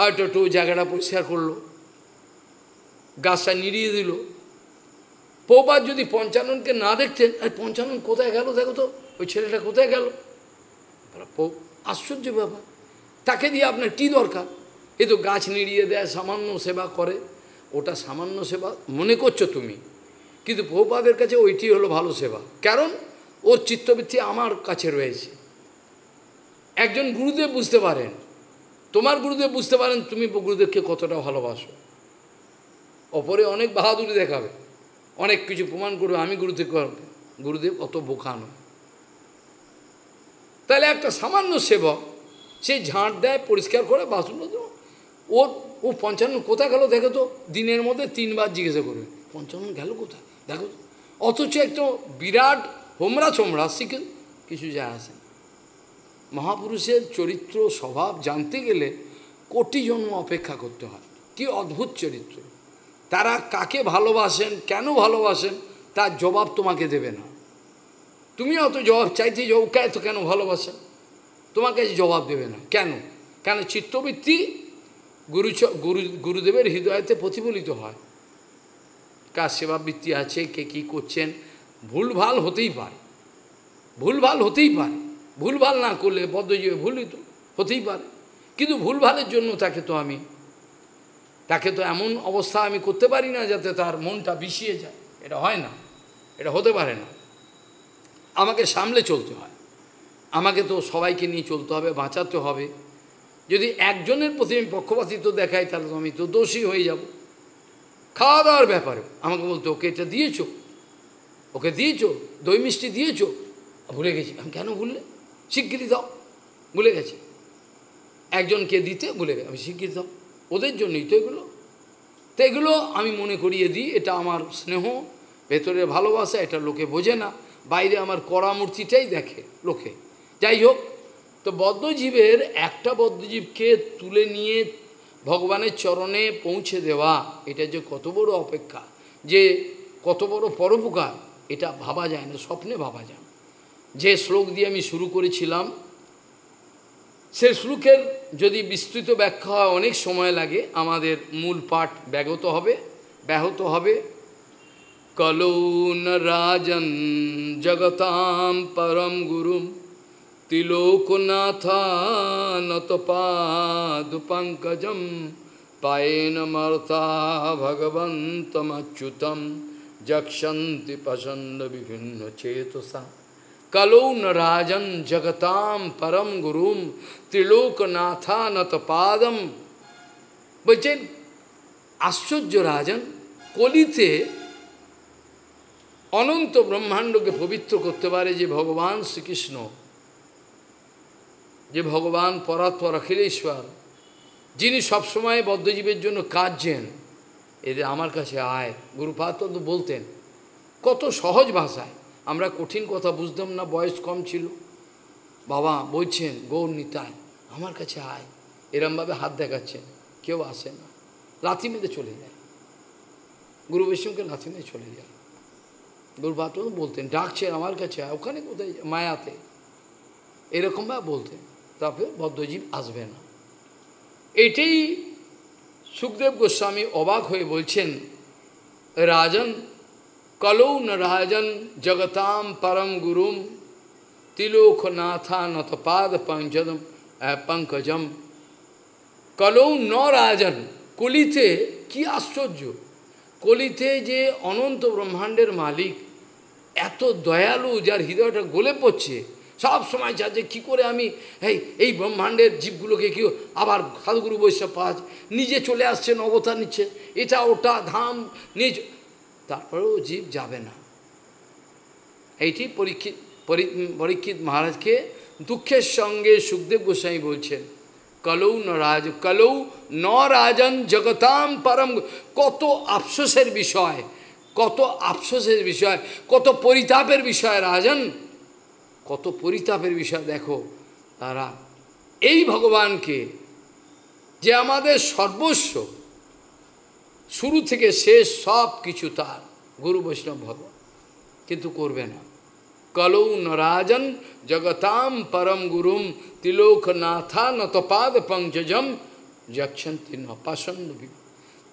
হয়তো একটু জায়গাটা পরিষ্কার করলো গাছটা নিড়িয়ে দিল পোবার যদি পঞ্চাননকে না দেখতেন আর পঞ্চানন কোথায় গেল দেখো তো ওই ছেলেটা কোথায় গেল পো আশ্চর্য ব্যাপার তাকে দিয়ে আপনার কি দরকার এ তো গাছ নিড়িয়ে দেয় সামান্য সেবা করে ওটা সামান্য সেবা মনে করছো তুমি কিন্তু প্রভুপাদের কাছে ওইটি হলো ভালো সেবা কারণ ওর চিত্তবৃত্তি আমার কাছে রয়েছে একজন গুরুদেব বুঝতে পারেন তোমার গুরুদেব বুঝতে পারেন তুমি গুরুদেবকে কতটা ভালোবাসো অপরে অনেক বাহাদুরি দেখাবে অনেক কিছু প্রমাণ করবে আমি গুরুদেব গুরুদেব অত বোকা নয় তাহলে একটা সামান্য সেবক সে ঝাঁট দেয় পরিষ্কার করে বাসন ওর ও পঞ্চান্ন কোথায় গেল দেখো তো দিনের মধ্যে তিনবার জিজ্ঞাসা করবে পঞ্চান্ন গেল কোথায় দেখো অথচ একটা বিরাট হোমরা চোমরা শিখে কিছু যায় আসে মহাপুরুষের চরিত্র স্বভাব জানতে গেলে কোটি জন্ম অপেক্ষা করতে হয় কি অদ্ভুত চরিত্র তারা কাকে ভালোবাসেন কেন ভালোবাসেন তার জবাব তোমাকে দেবে না তুমি অত জবাব চাইতে যে ওকে এত কেন ভালোবাসেন তোমাকে জবাব দেবে না কেন কেন চিত্তবৃত্তি গুরু গুরু গুরুদেবের হৃদয়তে প্রতিফলিত হয় কার সেবাবৃত্তি আছে কে কী করছেন ভুল ভাল হতেই পারে ভুল ভাল হতেই পারে ভুলভাল না করলে বদ্ধজীবে ভুলই তো হতেই পারে কিন্তু ভুলভালের জন্য তাকে তো আমি তাকে তো এমন অবস্থা আমি করতে পারি না যাতে তার মনটা বিষিয়ে যায় এটা হয় না এটা হতে পারে না আমাকে সামলে চলতে হয় আমাকে তো সবাইকে নিয়ে চলতে হবে বাঁচাতে হবে যদি একজনের প্রতি আমি পক্ষপাতিত্ব দেখাই তাহলে তো আমি তো দোষী হয়ে যাব খাওয়া দাওয়ার ব্যাপারে আমাকে বলতো ওকে এটা দিয়েছো ওকে দিয়েছ দই মিষ্টি দিয়েছ ভুলে গেছি আমি কেন ভুললে স্বীকৃতি দাও ভুলে গেছে একজনকে দিতে ভুলে গেছে আমি স্বীকৃতি দাও ওদের জন্যই তো এগুলো তো এগুলো আমি মনে করিয়ে দিই এটা আমার স্নেহ ভেতরে ভালোবাসা এটা লোকে বোঝে না বাইরে আমার কড়া মূর্তিটাই দেখে লোকে যাই হোক তো বদ্ধজীবের একটা বদ্ধজীবকে তুলে নিয়ে ভগবানের চরণে পৌঁছে দেওয়া এটা যে কত বড় অপেক্ষা যে কত বড় পরোপকার এটা ভাবা যায় না স্বপ্নে ভাবা যায় যে শ্লোক দিয়ে আমি শুরু করেছিলাম সে শ্লোকের যদি বিস্তৃত ব্যাখ্যা হয় অনেক সময় লাগে আমাদের মূল পাঠ ব্যাহত হবে ব্যাহত হবে কলৌন রাজন জগতাম পরম গুরুম তিলোকনাথানতপাদুপঙ্কজম পায়েন মর্তা ভগবন্তমচ্যুতম যক্ষন্তি পছন্দ বিভিন্ন চেতসা कलो न জগতাম পরম परम গুরুম ত্রিলোকনাথানত পাদম বলছেন আশ্চর্য রাজন কলিতে অনন্ত ব্রহ্মাণ্ডকে পবিত্র করতে পারে যে ভগবান শ্রীকৃষ্ণ যে ভগবান পরাত্পর অখিলেশ্বর যিনি সবসময় বদ্ধজীবের জন্য কাজছেন এদের আমার কাছে আয় গুরুপাত বলতেন কত সহজ ভাষায় আমরা কঠিন কথা বুঝতাম না বয়স কম ছিল বাবা বলছেন গৌর নিতাই আমার কাছে আয় এরমভাবে হাত দেখাচ্ছেন কেউ আসে না লাথি মেরে চলে যায় গুরু বৈষ্ণবকে লাথি মেরে চলে যায় দুর্ভাত বলতেন ডাকছেন আমার কাছে আয় ওখানে কোথায় মায়াতে এরকমভাবে বলতেন তারপরে বদ্ধজীব আসবে না এটাই সুখদেব গোস্বামী অবাক হয়ে বলছেন রাজন কলৌ নরাজন জগতাম পরম গুরুম তিলোকনাথা নতপাদ পঞ্চদম পঙ্কজম কলৌ নরাজন কলিতে কি আশ্চর্য কলিতে যে অনন্ত ব্রহ্মাণ্ডের মালিক এত দয়ালু যার হৃদয়টা গলে পড়ছে সব সময় যে কী করে আমি এই এই ব্রহ্মাণ্ডের জীবগুলোকে কেউ আবার সাধুগুরু বৈশ্য পাচ নিজে চলে আসছেন অবতার নিচ্ছে এটা ওটা ধাম নিজ তারপরেও জীব যাবে না এইটি পরীক্ষিত পরীক্ষিত মহারাজকে দুঃখের সঙ্গে সুখদেব গোস্বাই বলছেন কলৌ নরাজ কলৌ ন রাজন জগতাম পরম কত আফসোসের বিষয় কত আফসোসের বিষয় কত পরিতাপের বিষয় রাজন কত পরিতাপের বিষয় দেখো তারা এই ভগবানকে যে আমাদের সর্বস্ব শুরু থেকে শেষ সব কিছু তার গুরু বৈষ্ণব ভগবান কিন্তু করবে না কলৌ নরাজন জগতাম পরম গুরুম তিলোকনাথা নতপাদ পঙ্কজম যক্ষন্তি ন পাষণ্ড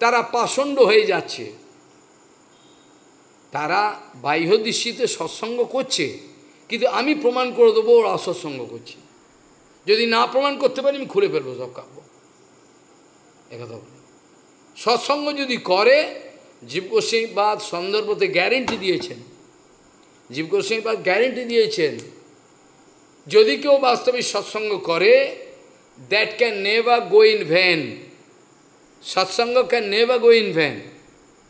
তারা পাষণ্ড হয়ে যাচ্ছে তারা বাহ্য দৃষ্টিতে সৎসঙ্গ করছে কিন্তু আমি প্রমাণ করে দেবো ওর অসৎসঙ্গ করছি যদি না প্রমাণ করতে পারি আমি খুলে ফেলবো সব কাব্য একথা বলি সৎসঙ্গ যদি করে জীবকোসিংবাদ সন্দর্ভতে গ্যারেন্টি দিয়েছেন জীবকোসিংবাদ গ্যারেন্টি দিয়েছেন যদি কেউ বাস্তবিক সৎসঙ্গ করে that can never go in vain satsang can never go in vain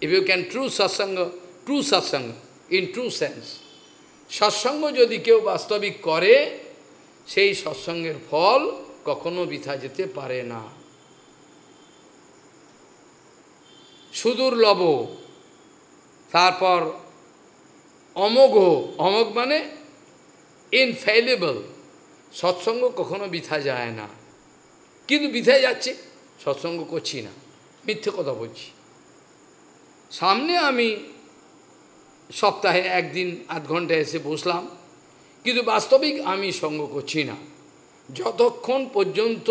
if you can true satsang true satsang in true sense satsang যদি কেউ বাস্তবিক করে সেই সৎসঙ্গের ফল কখনো বিথা যেতে পারে না সুদুর্লভ তারপর অমোঘ অমোঘ মানে ইনফেলেবল সৎসঙ্গ কখনো বিথা যায় না কিন্তু বিথায় যাচ্ছে সৎসঙ্গ করছি না মিথ্যে কথা বলছি সামনে আমি সপ্তাহে একদিন আধ ঘন্টা এসে বসলাম কিন্তু বাস্তবিক আমি সঙ্গ করছি না যতক্ষণ পর্যন্ত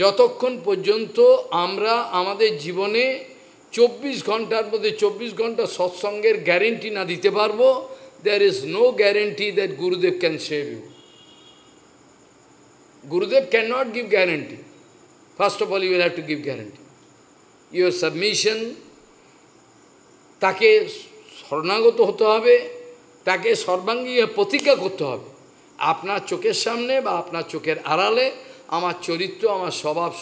যতক্ষণ পর্যন্ত আমরা আমাদের জীবনে চব্বিশ ঘন্টার মধ্যে চব্বিশ ঘন্টা সৎসঙ্গের গ্যারেন্টি না দিতে পারবো there is no guarantee that Gurudev can save you Gurudev can not give guarantee first of all you have to give guarantee your submission তাকে শরণাগত হতে হবে তাকে সর্বাঙ্গীয় প্রতিজ্ঞা করতে হবে আপনার চোখের সামনে বা আপনার চোখের আড়ালে আমার চরিত্র আমার স্বভাব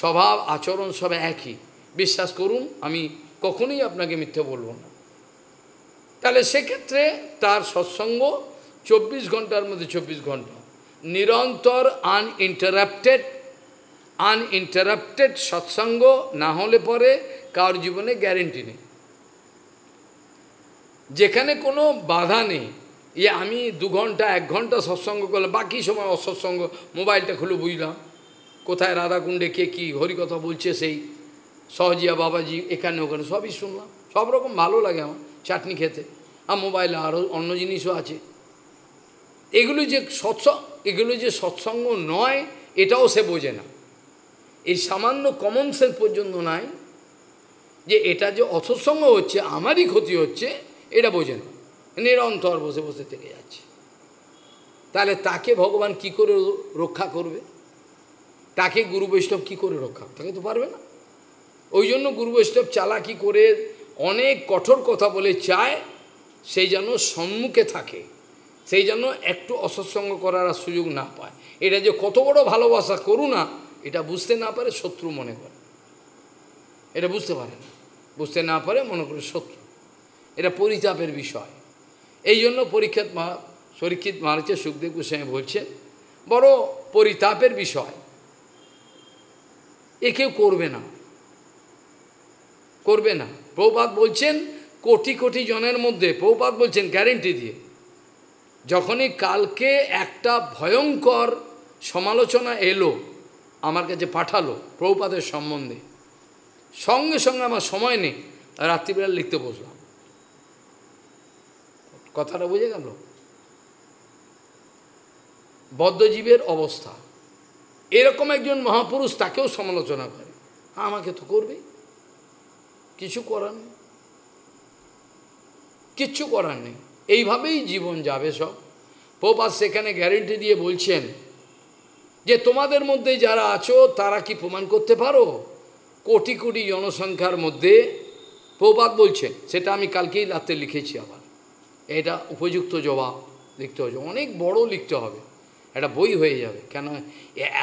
স্বভাব আচরণ সব একই বিশ্বাস করুন আমি কখনোই আপনাকে মিথ্যে বলবো না তাহলে সেক্ষেত্রে তার সৎসঙ্গ চব্বিশ ঘন্টার মধ্যে চব্বিশ ঘন্টা নিরন্তর আনইন্টারাপ্টেড আনইন্টারাপ্টেড সৎসঙ্গ না হলে পরে কার জীবনে গ্যারেন্টি নেই যেখানে কোনো বাধা নেই ইয়ে আমি দু ঘন্টা এক ঘন্টা সৎসঙ্গ করলাম বাকি সময় অসৎসঙ্গ মোবাইলটা খুলে বুঝলাম কোথায় রাধাকুণ্ডে কে কী হরিকথা বলছে সেই সহজিয়া বাবাজি এখানে ওখানে সবই শুনলাম সব রকম ভালো লাগে আমার চাটনি খেতে আর মোবাইলে আরও অন্য জিনিসও আছে এগুলো যে সৎসঙ্গ এগুলো যে সৎসঙ্গ নয় এটাও সে বোঝে না এই সামান্য কমন সেন্স পর্যন্ত নাই যে এটা যে অসৎসঙ্গ হচ্ছে আমারই ক্ষতি হচ্ছে এটা বোঝে না নিরন্তর বসে বসে থেকে যাচ্ছে তাহলে তাকে ভগবান কি করে রক্ষা করবে তাকে গুরু বৈষ্ণব কী করে রক্ষা তাকে তো পারবে না ওই জন্য গুরু বৈষ্ণব চালাকি করে অনেক কঠোর কথা বলে চায় সেই যেন সম্মুখে থাকে সেই যেন একটু অসৎসঙ্গ করার সুযোগ না পায় এটা যে কত বড় ভালোবাসা করু না এটা বুঝতে না পারে শত্রু মনে করে এটা বুঝতে পারে না বুঝতে না পারে মনে করে শত্রু এটা পরিতাপের বিষয় এই জন্য পরীক্ষিত মহা পরীক্ষিত মহারাজের সুখদেব গোস্বামী বলছেন বড় পরিতাপের বিষয় এ কেউ করবে না করবে না প্রপাত বলছেন কোটি কোটি জনের মধ্যে প্রপাত বলছেন গ্যারেন্টি দিয়ে যখনই কালকে একটা ভয়ঙ্কর সমালোচনা এলো আমার কাছে পাঠালো প্রভুপাতের সম্বন্ধে সঙ্গে সঙ্গে আমার সময় নেই রাত্রিবেলা লিখতে বসলাম কথাটা বুঝে গেল বদ্ধজীবের অবস্থা এরকম একজন মহাপুরুষ তাকেও সমালোচনা করে আমাকে তো করবেই কিছু করার নেই কিচ্ছু করার নেই এইভাবেই জীবন যাবে সব প্রপাত সেখানে গ্যারেন্টি দিয়ে বলছেন যে তোমাদের মধ্যে যারা আছো তারা কি প্রমাণ করতে পারো কোটি কোটি জনসংখ্যার মধ্যে প্রপাত বলছেন সেটা আমি কালকেই রাতে লিখেছি আবার এটা উপযুক্ত জবাব লিখতে হবে অনেক বড় লিখতে হবে এটা বই হয়ে যাবে কেন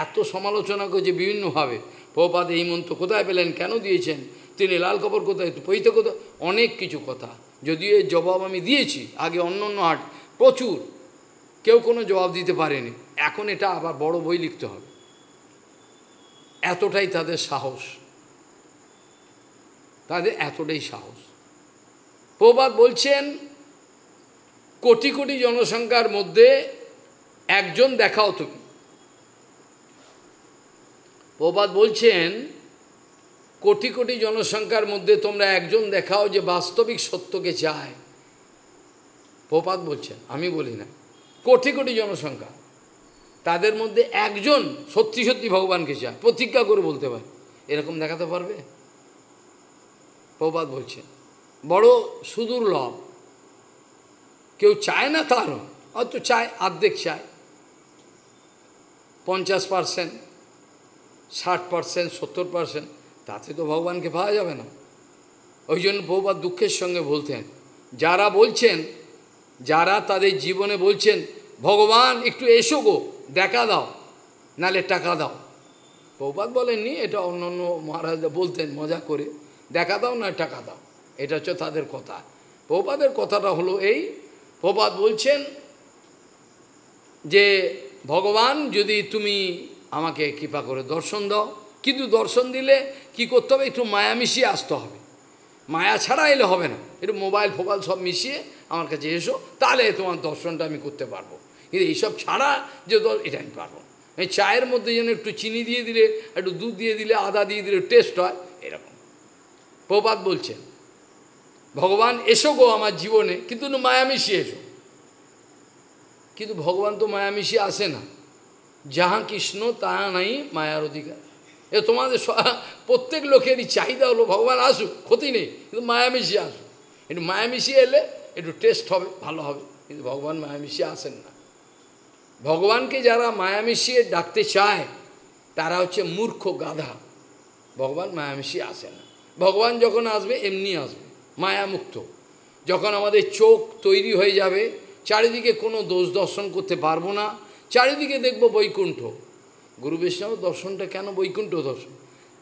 এত সমালোচনা করছে বিভিন্নভাবে প্রপাত এই মন্ত্র কোথায় পেলেন কেন দিয়েছেন তিনি লাল কাপড় কোথায় পৈতে কোথায় অনেক কিছু কথা যদিও এর জবাব আমি দিয়েছি আগে অন্য অন্য হাট প্রচুর কেউ কোনো জবাব দিতে পারেনি এখন এটা আবার বড় বই লিখতে হবে এতটাই তাদের সাহস তাদের এতটাই সাহস প্রবাদ বলছেন কোটি কোটি জনসংখ্যার মধ্যে একজন দেখাও তুমি প্রবাদ বলছেন কোটি কোটি জনসংখ্যার মধ্যে তোমরা একজন দেখাও যে বাস্তবিক সত্যকে চায় প্রপাত বলছেন আমি বলি না কোটি কোটি জনসংখ্যা তাদের মধ্যে একজন সত্যি সত্যি ভগবানকে চায় প্রতিজ্ঞা করে বলতে পারে এরকম দেখাতে পারবে প্রপাত বলছেন বড় সুদূর লভ কেউ চায় না তার অত চায় আর্ধেক চায় পঞ্চাশ পার্সেন্ট ষাট পার্সেন্ট সত্তর পার্সেন্ট তাতে তো ভগবানকে পাওয়া যাবে না ওই জন্য বহুবার দুঃখের সঙ্গে বলতেন যারা বলছেন যারা তাদের জীবনে বলছেন ভগবান একটু এসো গো দেখা দাও নালে টাকা দাও বহুপাত বলেননি এটা অন্য অন্য মহারাজরা বলতেন মজা করে দেখা দাও না টাকা দাও এটা হচ্ছে তাদের কথা প্রপাদের কথাটা হলো এই প্রপাত বলছেন যে ভগবান যদি তুমি আমাকে কৃপা করে দর্শন দাও কিন্তু দর্শন দিলে কি করতে হবে একটু মায়া মিশিয়ে আসতে হবে মায়া ছাড়া এলে হবে না একটু মোবাইল ফোবাইল সব মিশিয়ে আমার কাছে এসো তাহলে তোমার দর্শনটা আমি করতে পারবো কিন্তু এইসব ছাড়া যে এটা আমি পারবো এই চায়ের মধ্যে যেন একটু চিনি দিয়ে দিলে একটু দুধ দিয়ে দিলে আদা দিয়ে দিলে টেস্ট হয় এরকম প্রপাত বলছেন ভগবান এসো গো আমার জীবনে কিন্তু মায়া মিশিয়ে এসো কিন্তু ভগবান তো মায়া মিশিয়ে আসে না যাহা কৃষ্ণ তাহা নাই মায়ার অধিকার এ তোমাদের প্রত্যেক লোকেরই চাহিদা হলো ভগবান আসুক ক্ষতি নেই কিন্তু মায়ামিশি আসুক একটু মায়ামিশি এলে একটু টেস্ট হবে ভালো হবে কিন্তু ভগবান মায়ামিশি আসেন না ভগবানকে যারা মায়ামিশিয়ে ডাকতে চায় তারা হচ্ছে মূর্খ গাধা ভগবান মায়ামিশি আসে না ভগবান যখন আসবে এমনি আসবে মায়ামুক্ত যখন আমাদের চোখ তৈরি হয়ে যাবে চারিদিকে কোনো দোষ দর্শন করতে পারবো না চারিদিকে দেখব বৈকুণ্ঠ গুরু বৈষ্ণব দর্শনটা কেন বৈকুণ্ঠ দর্শন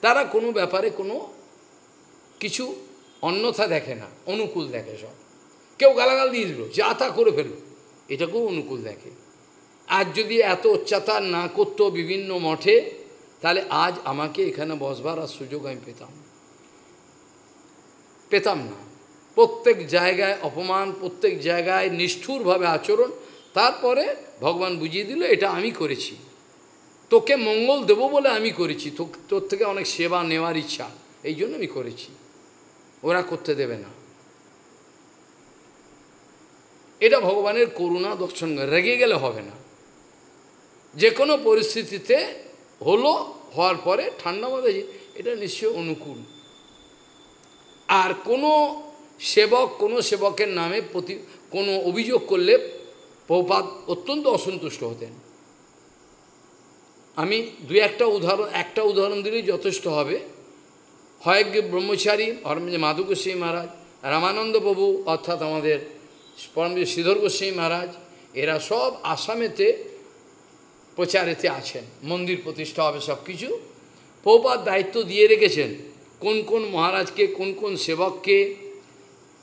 তারা কোনো ব্যাপারে কোনো কিছু অন্যথা দেখে না অনুকূল দেখে সব কেউ গালাগাল দিয়ে দিল যা তা করে ফেলল এটাকেও অনুকূল দেখে আজ যদি এত অত্যাচার না করতো বিভিন্ন মঠে তাহলে আজ আমাকে এখানে বসবার আর সুযোগ আমি পেতাম পেতাম না প্রত্যেক জায়গায় অপমান প্রত্যেক জায়গায় নিষ্ঠুরভাবে আচরণ তারপরে ভগবান বুঝিয়ে দিল এটা আমি করেছি তোকে মঙ্গল দেব বলে আমি করেছি তোর থেকে অনেক সেবা নেওয়ার ইচ্ছা এই জন্য আমি করেছি ওরা করতে দেবে না এটা ভগবানের করুণা দর্শন রেগে গেলে হবে না যে কোনো পরিস্থিতিতে হলো হওয়ার পরে ঠান্ডা মধ্যে এটা নিশ্চয় অনুকূল আর কোনো সেবক কোনো সেবকের নামে প্রতি কোনো অভিযোগ করলে প্রপাত অত্যন্ত অসন্তুষ্ট হতেন আমি দু একটা উদাহরণ একটা উদাহরণ দিলেই যথেষ্ট হবে হয় ব্রহ্মচারী হরমজ মাধু গোস্বামী মহারাজ রামানন্দ প্রভু অর্থাৎ আমাদের পরমজি শ্রীধর গোস্বামী মহারাজ এরা সব আসামেতে প্রচারেতে আছেন মন্দির প্রতিষ্ঠা হবে সব কিছু পৌপার দায়িত্ব দিয়ে রেখেছেন কোন কোন মহারাজকে কোন কোন সেবককে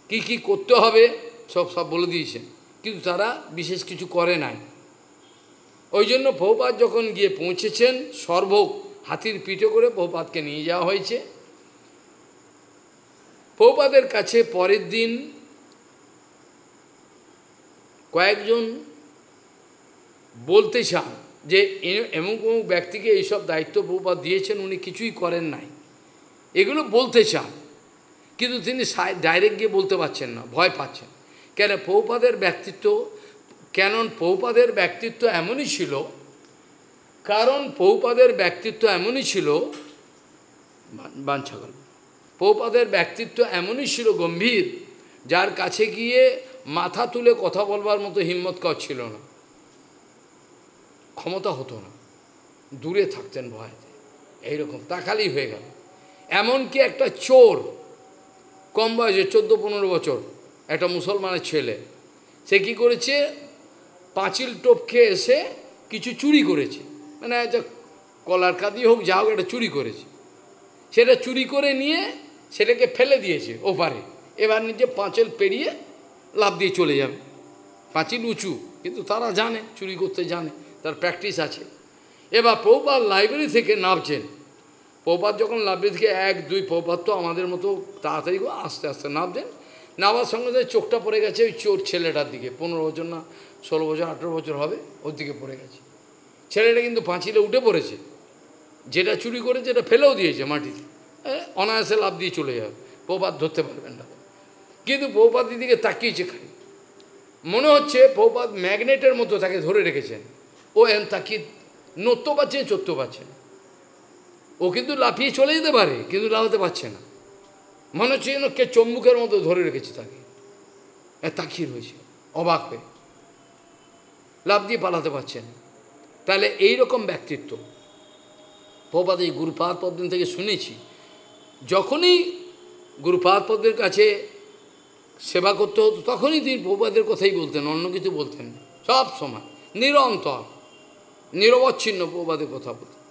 কি কি করতে হবে সব সব বলে দিয়েছেন কিন্তু তারা বিশেষ কিছু করে নাই ওই জন্য প্রভুপাত যখন গিয়ে পৌঁছেছেন সর্ব হাতির পিঠে করে প্রভুপাতকে নিয়ে যাওয়া হয়েছে প্রভুপাতের কাছে পরের দিন কয়েকজন বলতে চান যে এমন কোনো ব্যক্তিকে এইসব দায়িত্ব প্রভুপাত দিয়েছেন উনি কিছুই করেন নাই এগুলো বলতে চান কিন্তু তিনি ডাইরেক্ট গিয়ে বলতে পারছেন না ভয় পাচ্ছেন কেন প্রভুপাদের ব্যক্তিত্ব কেন পৌপাদের ব্যক্তিত্ব এমনই ছিল কারণ পৌপাদের ব্যক্তিত্ব এমনই ছিল বাঞ্ছাগল পৌপাদের ব্যক্তিত্ব এমনই ছিল গম্ভীর যার কাছে গিয়ে মাথা তুলে কথা বলবার মতো হিম্মত কর ছিল না ক্ষমতা হতো না দূরে থাকতেন ভয়তে এইরকম তাকালি হয়ে গেল এমনকি একটা চোর কম বয়সে চোদ্দো পনেরো বছর একটা মুসলমানের ছেলে সে কি করেছে পাঁচিল খেয়ে এসে কিছু চুরি করেছে মানে কলার কাঁদি হোক যা হোক এটা চুরি করেছে সেটা চুরি করে নিয়ে সেটাকে ফেলে দিয়েছে ওপারে এবার নিজে পাঁচিল পেরিয়ে লাভ দিয়ে চলে যাবে পাঁচিল উঁচু কিন্তু তারা জানে চুরি করতে জানে তার প্র্যাকটিস আছে এবার পৌপার লাইব্রেরি থেকে নামছেন পৌপার যখন লাইব্রেরি থেকে এক দুই পৌপার তো আমাদের মতো তাড়াতাড়ি আস্তে আস্তে নামছেন নামার সঙ্গে সঙ্গে চোখটা পড়ে গেছে ওই চোর ছেলেটার দিকে পনেরো বছর না ষোলো বছর আঠেরো বছর হবে ওর দিকে পড়ে গেছে ছেলেটা কিন্তু পাঁচিলে উঠে পড়েছে যেটা চুরি করেছে এটা ফেলেও দিয়েছে মাটিতে হ্যাঁ, অনায়াসে লাভ দিয়ে চলে যাবে পৌপাত ধরতে পারবেন না কিন্তু পৌপাত দিদিকে তাকিয়েছে খালি মনে হচ্ছে পৌপাত ম্যাগনেটের মতো তাকে ধরে রেখেছেন ও এম তাকিয়ে নত্য পাচ্ছে চত্য পাচ্ছে না ও কিন্তু লাফিয়ে চলে যেতে পারে কিন্তু লাফাতে পারছে না মনে হচ্ছে যেন কে চম্মুকের মতো ধরে রেখেছে তাকে হ্যাঁ, তাকিয়ে রয়েছে অবাক হয়ে লাভ দিয়ে পালাতে পারছেন তাহলে এইরকম ব্যক্তিত্ব প্রপাত এই গুরুপাদ পদ্ম থেকে শুনেছি যখনই গুরুপাদ পদ্মের কাছে সেবা করতে হতো তখনই তিনি প্রপাদের কথাই বলতেন অন্য কিছু বলতেন সব সময় নিরন্তর নিরবচ্ছিন্ন প্রপাদের কথা বলতেন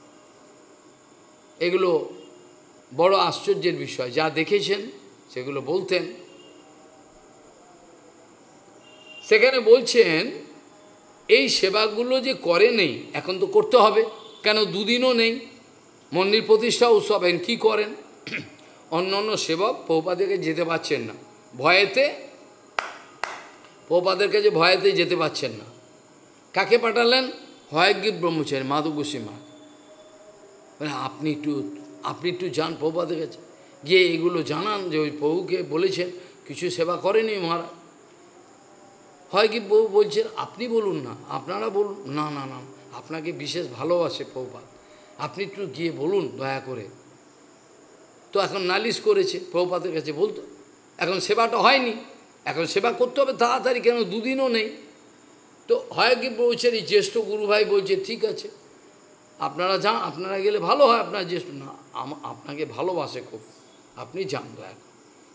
এগুলো বড় আশ্চর্যের বিষয় যা দেখেছেন সেগুলো বলতেন সেখানে বলছেন এই সেবাগুলো যে করে নেই এখন তো করতে হবে কেন দুদিনও নেই মন্দির প্রতিষ্ঠা উৎসব এন কী করেন অন্য অন্য সেবক পৌপাদেরকে যেতে পারছেন না ভয়েতে পৌপাদের কাছে ভয়েতে যেতে পারছেন না কাকে পাঠালেন হয়গ্রীব ব্রহ্মচারী মাধব গোসী মা মানে আপনি একটু আপনি একটু যান পৌপাদের কাছে গিয়ে এগুলো জানান যে ওই প্রভুকে বলেছেন কিছু সেবা করেনি মহারাজ হয় কি বউ বলছেন আপনি বলুন না আপনারা বলুন না না না আপনাকে বিশেষ ভালোবাসে প্রভুপাত আপনি একটু গিয়ে বলুন দয়া করে তো এখন নালিশ করেছে প্রভুপাতের কাছে বলতো এখন সেবাটা হয়নি এখন সেবা করতে হবে তাড়াতাড়ি কেন দুদিনও নেই তো হয় কি বলছেন এই জ্যেষ্ঠ গুরু ভাই বলছে ঠিক আছে আপনারা যান আপনারা গেলে ভালো হয় আপনার জ্যেষ্ঠ না আপনাকে ভালোবাসে খুব আপনি যান দয়া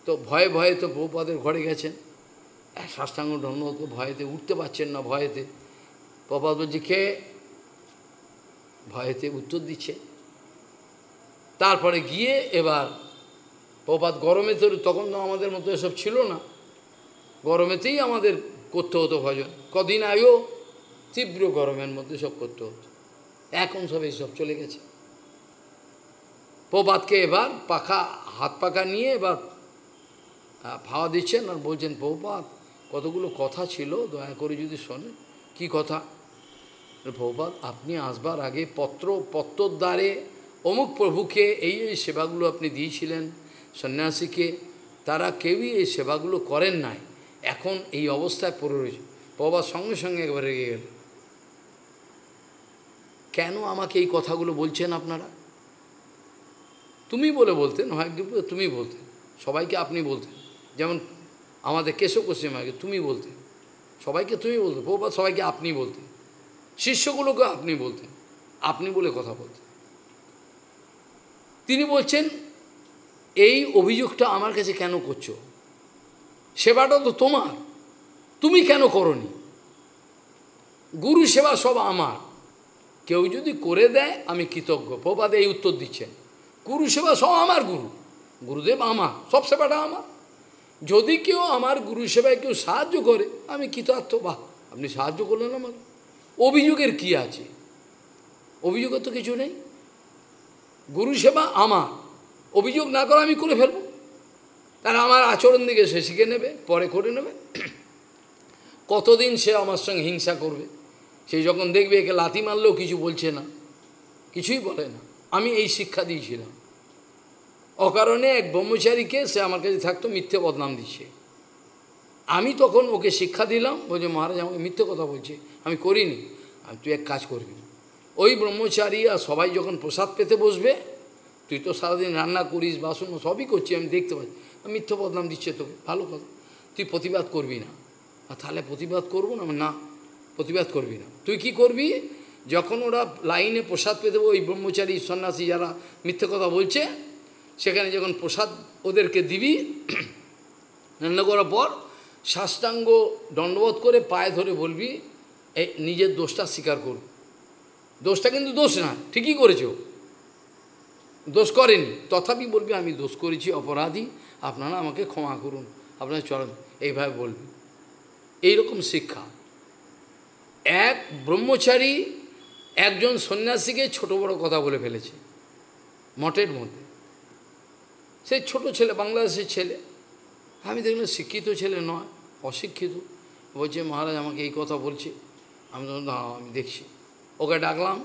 তো ভয়ে ভয়ে তো প্রভুপাদের ঘরে গেছেন সাষ্টাঙ্গ দণ্ডবোধ ভয়েতে উঠতে পারছেন না ভয়েতে প্রপাত প্রপাতজিকে ভয়েতে উত্তর দিচ্ছে তারপরে গিয়ে এবার প্রপাত গরমে তো তখন তো আমাদের মতো এসব ছিল না গরমেতেই আমাদের করতে হতো ভজন কদিন আগেও তীব্র গরমের মধ্যে সব করতে হতো এখন সব এইসব চলে গেছে প্রপাতকে এবার পাখা হাত পাখা নিয়ে এবার ফাওয়া দিচ্ছেন আর বলছেন প্রপাত কতগুলো কথা ছিল দয়া করে যদি শোনে কি কথা প্রভুপাত আপনি আসবার আগে পত্র দ্বারে অমুক প্রভুকে এই এই সেবাগুলো আপনি দিয়েছিলেন সন্ন্যাসীকে তারা কেউই এই সেবাগুলো করেন নাই এখন এই অবস্থায় পড়ে রয়েছে প্রভাত সঙ্গে সঙ্গে একবার রেগে গেল কেন আমাকে এই কথাগুলো বলছেন আপনারা তুমি বলে বলতেন হয় তুমি বলতেন সবাইকে আপনি বলতেন যেমন আমাদের কেশব গোস্বামীকে তুমি বলতে সবাইকে তুমি বলতে প্রভুপাত সবাইকে আপনি বলতে শিষ্যগুলোকে আপনি বলতেন আপনি বলে কথা বলতেন তিনি বলছেন এই অভিযোগটা আমার কাছে কেন করছো সেবাটা তো তোমার তুমি কেন করনি গুরু সেবা সব আমার কেউ যদি করে দেয় আমি কৃতজ্ঞ প্রপাদে এই উত্তর দিচ্ছেন গুরু সেবা সব আমার গুরু গুরুদেব আমার সব সেবাটা আমার যদি কেউ আমার গুরু সেবায় কেউ সাহায্য করে আমি কৃতার্থ বাহ আপনি সাহায্য করলেন আমার অভিযোগের কি আছে অভিযোগের তো কিছু নেই গুরু সেবা আমার অভিযোগ না করে আমি করে ফেলব তারা আমার আচরণ দিকে সে শিখে নেবে পরে করে নেবে কতদিন সে আমার সঙ্গে হিংসা করবে সে যখন দেখবে একে লাথি মারলেও কিছু বলছে না কিছুই বলে না আমি এই শিক্ষা দিয়েছিলাম অকারণে এক ব্রহ্মচারীকে সে আমার কাছে থাকতো মিথ্যে বদনাম দিচ্ছে আমি তখন ওকে শিক্ষা দিলাম বলছে মহারাজ আমাকে মিথ্যে কথা বলছে আমি করিনি আমি তুই এক কাজ করবি ওই ব্রহ্মচারী আর সবাই যখন প্রসাদ পেতে বসবে তুই তো সারাদিন রান্না করিস বাসন সবই করছি আমি দেখতে পাচ্ছি মিথ্যে বদনাম দিচ্ছে তোকে ভালো কথা তুই প্রতিবাদ করবি না আর তাহলে প্রতিবাদ করবো না না প্রতিবাদ করবি না তুই কি করবি যখন ওরা লাইনে প্রসাদ পেতে ওই ব্রহ্মচারী সন্ন্যাসী যারা মিথ্যে কথা বলছে সেখানে যখন প্রসাদ ওদেরকে দিবি রান্না করার পর সাষ্টাঙ্গ দণ্ডবোধ করে পায়ে ধরে বলবি এই নিজের দোষটা স্বীকার করুন দোষটা কিন্তু দোষ না ঠিকই করেছো দোষ করেনি তথাপি বলবি আমি দোষ করেছি অপরাধী আপনারা আমাকে ক্ষমা করুন আপনার চরণ এইভাবে বলবি এইরকম শিক্ষা এক ব্রহ্মচারী একজন সন্ন্যাসীকে ছোট বড় কথা বলে ফেলেছে মঠের মধ্যে সে ছোট ছেলে বাংলাদেশের ছেলে আমি দেখলাম শিক্ষিত ছেলে নয় অশিক্ষিত বলছে মহারাজ আমাকে এই কথা বলছে আমি তখন হ্যাঁ, আমি দেখছি ওকে ডাকলাম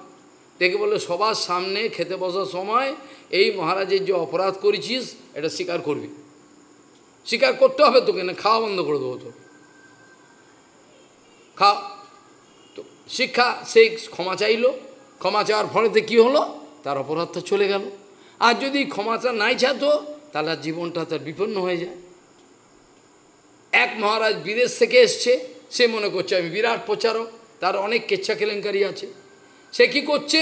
দেখে বললো সবার সামনে খেতে বসার সময় এই মহারাজের যে অপরাধ করেছিস এটা স্বীকার করবি স্বীকার করতে হবে তোকে না খাওয়া বন্ধ করে দেবো তো খা তো শিক্ষা সেই ক্ষমা চাইল ক্ষমা চাওয়ার ফলেতে কী হলো তার অপরাধটা চলে গেল আর যদি ক্ষমাটা নাই চাতো তাহলে জীবনটা তার বিপন্ন হয়ে যায় এক মহারাজ বিদেশ থেকে এসছে সে মনে করছে আমি বিরাট প্রচারক তার অনেক কেচ্ছা কেলেঙ্কারি আছে সে কি করছে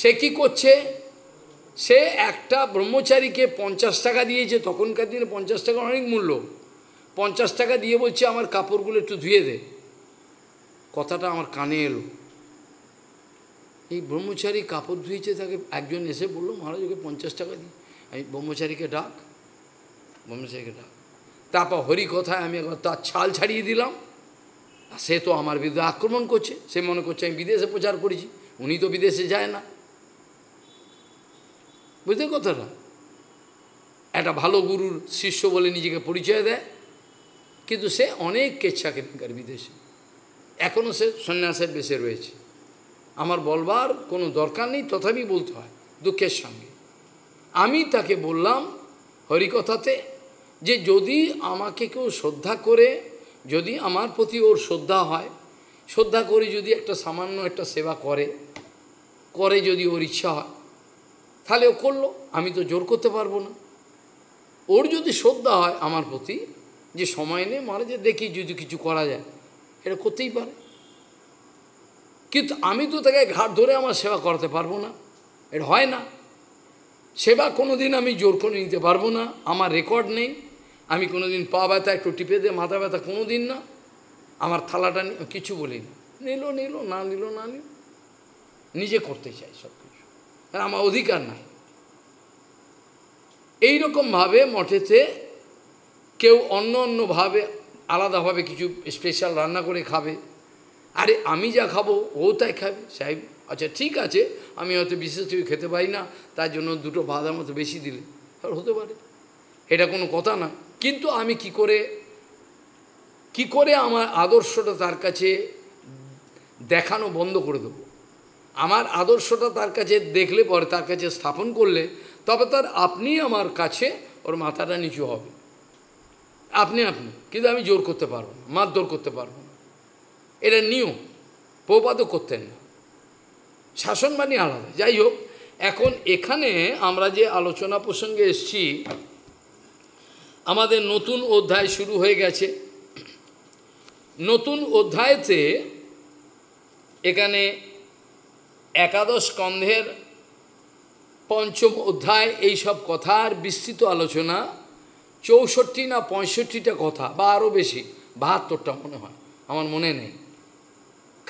সে কি করছে সে একটা ব্রহ্মচারীকে পঞ্চাশ টাকা দিয়েছে তখনকার দিনে পঞ্চাশ টাকা অনেক মূল্য পঞ্চাশ টাকা দিয়ে বলছে আমার কাপড়গুলো একটু ধুয়ে দে কথাটা আমার কানে এলো এই ব্রহ্মচারী কাপড় ধুয়েছে তাকে একজন এসে বললো মহারাজ ওকে পঞ্চাশ টাকা দিই আমি ব্রহ্মচারীকে ডাক ব্রহ্মচারীকে ডাক তারপর হরি কথায় আমি একবার তার ছাল ছাড়িয়ে দিলাম আর সে তো আমার বিরুদ্ধে আক্রমণ করছে সে মনে করছে আমি বিদেশে প্রচার করেছি উনি তো বিদেশে যায় না বুঝতে কথাটা একটা ভালো গুরুর শিষ্য বলে নিজেকে পরিচয় দেয় কিন্তু সে অনেক কেচ্ছা কেনকার বিদেশে এখনও সে সন্ন্যাসের বেশে রয়েছে আমার বলবার কোনো দরকার নেই তথাপি বলতে হয় দুঃখের সঙ্গে আমি তাকে বললাম হরিকথাতে যে যদি আমাকে কেউ শ্রদ্ধা করে যদি আমার প্রতি ওর শ্রদ্ধা হয় শ্রদ্ধা করে যদি একটা সামান্য একটা সেবা করে করে যদি ওর ইচ্ছা হয় তাহলে ও করলো আমি তো জোর করতে পারবো না ওর যদি শ্রদ্ধা হয় আমার প্রতি যে সময় নেই মারা মানে যে দেখি যদি কিছু করা যায় এটা করতেই পারে কিন্তু আমি তো তাকে ঘাট ধরে আমার সেবা করতে পারবো না এটা হয় না সেবা কোনো দিন আমি জোর করে নিতে পারবো না আমার রেকর্ড নেই আমি কোনো দিন পা ব্যথা একটু টিপে দিয়ে মাথা ব্যথা কোনো দিন না আমার থালাটা কিছু বলি না নিল নিল না নিল না নিল নিজে করতে চাই সব কিছু আমার অধিকার নাই এইরকমভাবে মঠেতে কেউ অন্য অন্যভাবে আলাদাভাবে কিছু স্পেশাল রান্না করে খাবে আরে আমি যা খাবো ও তাই খাবে সাহেব আচ্ছা ঠিক আছে আমি হয়তো বিশেষ কিছু খেতে পারি না তার জন্য দুটো বাদাম হয়তো বেশি দিলে আর হতে পারে এটা কোনো কথা না কিন্তু আমি কি করে কি করে আমার আদর্শটা তার কাছে দেখানো বন্ধ করে দেব আমার আদর্শটা তার কাছে দেখলে পরে তার কাছে স্থাপন করলে তবে তার আপনি আমার কাছে ওর মাথাটা নিচু হবে আপনি আপনি কিন্তু আমি জোর করতে পারবো মারধর করতে পারবো এটা নিউ প্রপাতও করতেন না শাসনবাণী আলাদা যাই হোক এখন এখানে আমরা যে আলোচনা প্রসঙ্গে এসছি আমাদের নতুন অধ্যায় শুরু হয়ে গেছে নতুন অধ্যায়তে এখানে একাদশ কন্ধের পঞ্চম অধ্যায় এই সব কথার বিস্তৃত আলোচনা চৌষট্টি না পঁয়ষট্টিটা কথা বা আরও বেশি বাহাত্তরটা মনে হয় আমার মনে নেই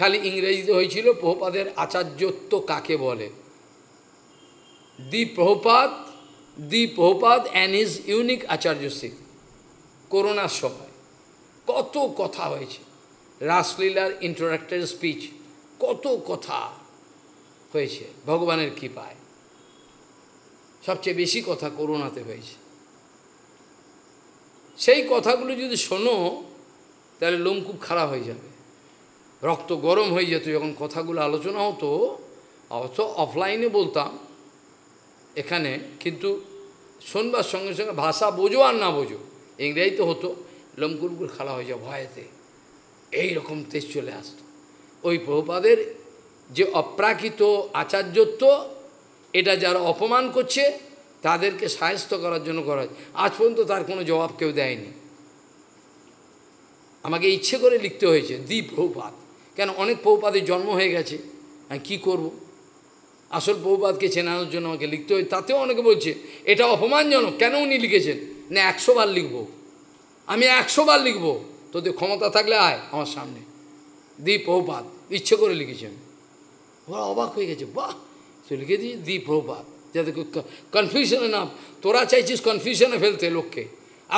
খালি ইংরেজিতে হয়েছিল প্রহপাদের আচার্যত্ব কাকে বলে the Prabhupada the Prabhupada and is unique acharya শিখ করোনার সময় কত কথা হয়েছে রাসলীলার ইন্টারাক্টেড স্পিচ কত কথা হয়েছে ভগবানের কৃপায় সবচেয়ে বেশি কথা করোনাতে হয়েছে সেই কথাগুলো যদি শোনো তাহলে লোম খুব খারাপ হয়ে যাবে রক্ত গরম হয়ে যেত যখন কথাগুলো আলোচনা হতো অথচ অফলাইনে বলতাম এখানে কিন্তু শোনবার সঙ্গে সঙ্গে ভাষা বোঝো আর না বোঝো ইংরেজি তো হতো লমকুলকুল খালা হয়ে যায় ভয়েতে এইরকম তেজ চলে আসত ওই প্রভুপাদের যে অপ্রাকৃত আচার্যত্ব এটা যারা অপমান করছে তাদেরকে সাহস্ত করার জন্য করা হয় আজ পর্যন্ত তার কোনো জবাব কেউ দেয়নি আমাকে ইচ্ছে করে লিখতে হয়েছে দ্বীপ প্রভুপাত কেন অনেক পৌপাদের জন্ম হয়ে গেছে আমি কী করব। আসল পৌপাদকে চেনানোর জন্য আমাকে লিখতে হয় তাতেও অনেকে বলছে এটা অপমানজনক কেন উনি লিখেছেন না একশো বার লিখব আমি একশো বার লিখব তোদের ক্ষমতা থাকলে আয় আমার সামনে দি পৌপাত ইচ্ছে করে লিখেছেন ওরা অবাক হয়ে গেছে বাহ তো লিখে দিয়েছি দি প্রভুপাত যাতে কনফিউশনে না তোরা চাইছিস কনফিউশনে ফেলতে লোককে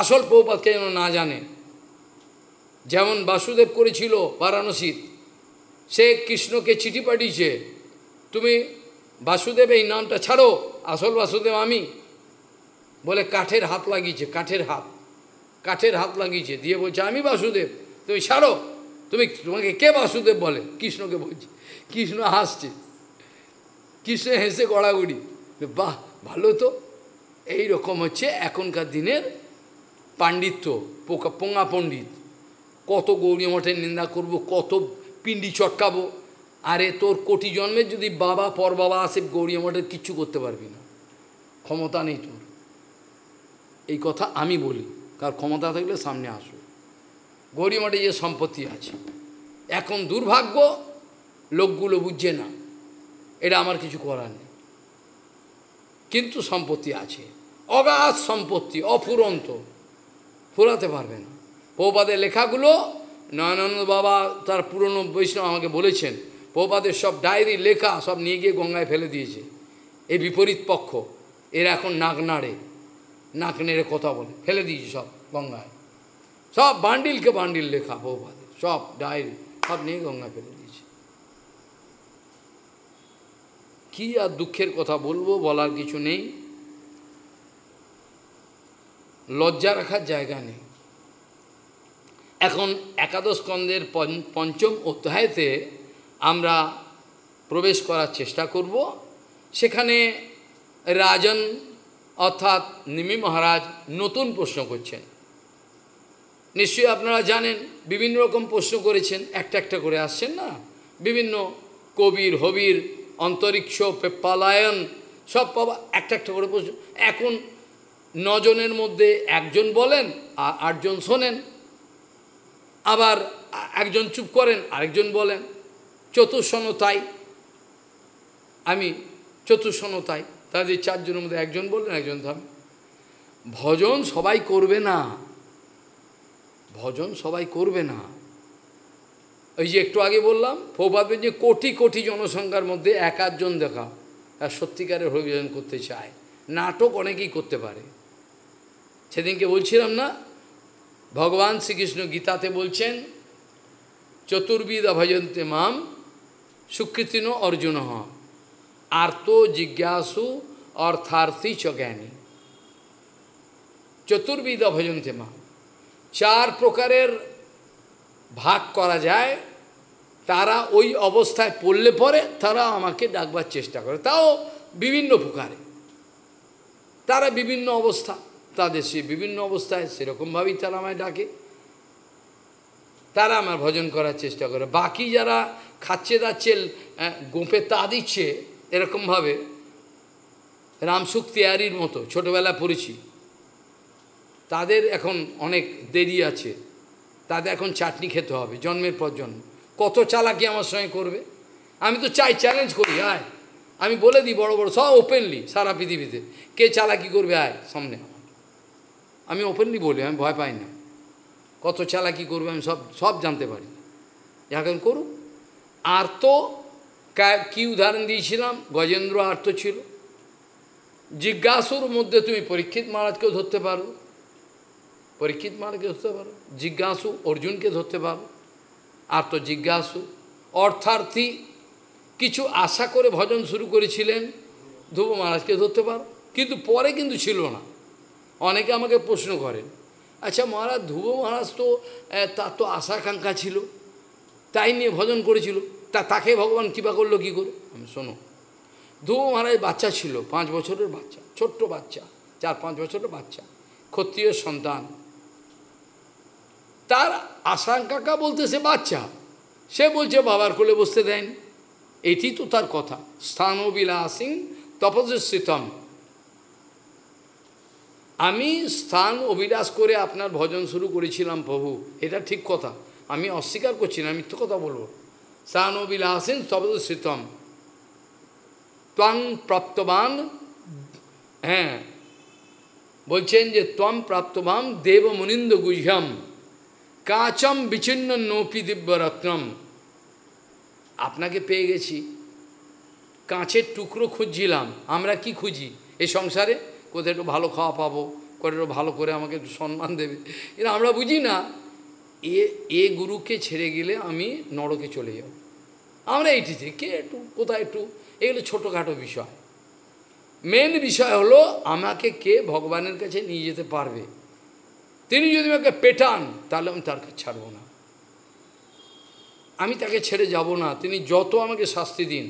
আসল প্রভুপাতকে যেন না জানে যেমন বাসুদেব করেছিল বারাণসীর সে কৃষ্ণকে চিঠি পাঠিয়েছে তুমি বাসুদেব এই নামটা ছাড়ো আসল বাসুদেব আমি বলে কাঠের হাত লাগিয়েছে কাঠের হাত কাঠের হাত লাগিয়েছে দিয়ে বলছে আমি বাসুদেব তুমি ছাড়ো তুমি তোমাকে কে বাসুদেব বলে কৃষ্ণকে বলছে কৃষ্ণ হাসছে কৃষ্ণ হেসে গড়াগড়ি বাহ ভালো তো এই রকম হচ্ছে এখনকার দিনের পাণ্ডিত্য পোকা পোঙা পণ্ডিত কত গৌরী মঠের নিন্দা করব কত পিন্ডি চটকাবো আরে তোর কোটি জন্মের যদি বাবা পর বাবা আসে গৌরী মঠের কিচ্ছু করতে পারবি না ক্ষমতা নেই তোর এই কথা আমি বলি কার ক্ষমতা থাকলে সামনে আসো গৌরী মঠে যে সম্পত্তি আছে এখন দুর্ভাগ্য লোকগুলো বুঝছে না এটা আমার কিছু করার নেই কিন্তু সম্পত্তি আছে অগাধ সম্পত্তি অফুরন্ত ফুরাতে পারবে না পৌপাদের লেখাগুলো নয়নানন্দ বাবা তার পুরনো বৈষ্ণব আমাকে বলেছেন প্রপাদের সব ডায়েরি লেখা সব নিয়ে গিয়ে গঙ্গায় ফেলে দিয়েছে এই বিপরীত পক্ষ এরা এখন নাক নাড়ে নাক নেড়ে কথা বলে ফেলে দিয়েছে সব গঙ্গায় সব বান্ডিলকে বান্ডিল লেখা বহুপাদের সব ডায়েরি সব নিয়ে গঙ্গায় ফেলে দিয়েছে কি আর দুঃখের কথা বলবো বলার কিছু নেই লজ্জা রাখার জায়গা নেই এখন একাদশ স্কন্ধের পঞ্চম অধ্যায়তে আমরা প্রবেশ করার চেষ্টা করব সেখানে রাজন অর্থাৎ নিমি মহারাজ নতুন প্রশ্ন করছেন নিশ্চয়ই আপনারা জানেন বিভিন্ন রকম প্রশ্ন করেছেন একটা একটা করে আসছেন না বিভিন্ন কবির হবির অন্তরিক্ষ পেপ্পালায়ন সব পাবা একটা একটা করে প্রশ্ন এখন নজনের মধ্যে একজন বলেন আর আটজন শোনেন আবার একজন চুপ করেন আরেকজন বলেন তাই আমি তাই তাদের চারজনের মধ্যে একজন বললেন একজন থামেন ভজন সবাই করবে না ভজন সবাই করবে না ওই যে একটু আগে বললাম প্রভাবের যে কোটি কোটি জনসংখ্যার মধ্যে এক আধজন দেখা তার সত্যিকারের অভিযোজন করতে চায় নাটক অনেকেই করতে পারে সেদিনকে বলছিলাম না ভগবান শ্রীকৃষ্ণ গীতাতে বলছেন চতুর্বিদ অভয়ন্তে মাম সুকৃতিন অর্জুন আর্ত জিজ্ঞাসু অর্থার্থী চ চতুর্বিদ অভজন্তে মাম চার প্রকারের ভাগ করা যায় তারা ওই অবস্থায় পড়লে পরে তারা আমাকে ডাকবার চেষ্টা করে তাও বিভিন্ন প্রকারে তারা বিভিন্ন অবস্থা তাদের সে বিভিন্ন অবস্থায় সেরকমভাবেই তারা আমায় ডাকে তারা আমার ভজন করার চেষ্টা করে বাকি যারা খাচ্ছে দাচ্ছে গোপে তা দিচ্ছে এরকমভাবে রামসুখ তেয়ারির মতো ছোটোবেলা পড়েছি তাদের এখন অনেক দেরি আছে তাদের এখন চাটনি খেতে হবে জন্মের পর জন্ম কত চালাকি আমার সঙ্গে করবে আমি তো চাই চ্যালেঞ্জ করি আয় আমি বলে দিই বড় বড় সব ওপেনলি সারা পৃথিবীতে কে চালাকি করবে আয় সামনে আমি ওপেনলি বলি আমি ভয় পাই না কত চালা কী করবে আমি সব সব জানতে পারি এখন করুক আর তো কী উদাহরণ দিয়েছিলাম গজেন্দ্র আর তো ছিল জিজ্ঞাসুর মধ্যে তুমি পরীক্ষিত মহারাজকেও ধরতে পারো পরীক্ষিত মহারাজকে ধরতে পারো জিজ্ঞাসু অর্জুনকে ধরতে পারো আর তো জিজ্ঞাসু অর্থার্থী কিছু আশা করে ভজন শুরু করেছিলেন ধ্রুব মহারাজকে ধরতে পারো কিন্তু পরে কিন্তু ছিল না অনেকে আমাকে প্রশ্ন করেন আচ্ছা মহারাজ ধ্রুব মহারাজ তো তার তো আশাকাঙ্ক্ষা ছিল তাই নিয়ে ভজন করেছিল তা তাকে ভগবান কৃপা করলো কী করে আমি শোনো ধ্রুব মহারাজ বাচ্চা ছিল পাঁচ বছরের বাচ্চা ছোট্ট বাচ্চা চার পাঁচ বছরের বাচ্চা ক্ষত্রিয় সন্তান তার আশাঙ্কাঙ্কা বলতে সে বাচ্চা সে বলছে বাবার কোলে বসতে দেন এটি তো তার কথা স্থানবিলাসিং তপস্যিতম আমি স্থান অভিলাষ করে আপনার ভজন শুরু করেছিলাম প্রভু এটা ঠিক কথা আমি অস্বীকার করছি না মিথ্য কথা বলব স্থান অভিলাসীন তবদশ্রিতম ত্বং প্রাপ্তবান হ্যাঁ বলছেন যে ত্বম প্রাপ্তবান দেব মুনিন্দ গুহ্যম কাচম বিচ্ছিন্ন নৌপি দিব্যরত্নম আপনাকে পেয়ে গেছি কাঁচের টুকরো খুঁজছিলাম আমরা কি খুঁজি এই সংসারে কোথায় একটু ভালো খাওয়া পাবো কোথায় একটু ভালো করে আমাকে একটু সম্মান দেবে কিন্তু আমরা বুঝি না এ এ গুরুকে ছেড়ে গেলে আমি নরকে চলে যাব আমরা এইটি টিচি কে একটু কোথায় একটু এগুলো ছোটোখাটো বিষয় মেন বিষয় হলো আমাকে কে ভগবানের কাছে নিয়ে যেতে পারবে তিনি যদি আমাকে পেটান তাহলে আমি তার কাছে ছাড়বো না আমি তাকে ছেড়ে যাব না তিনি যত আমাকে শাস্তি দিন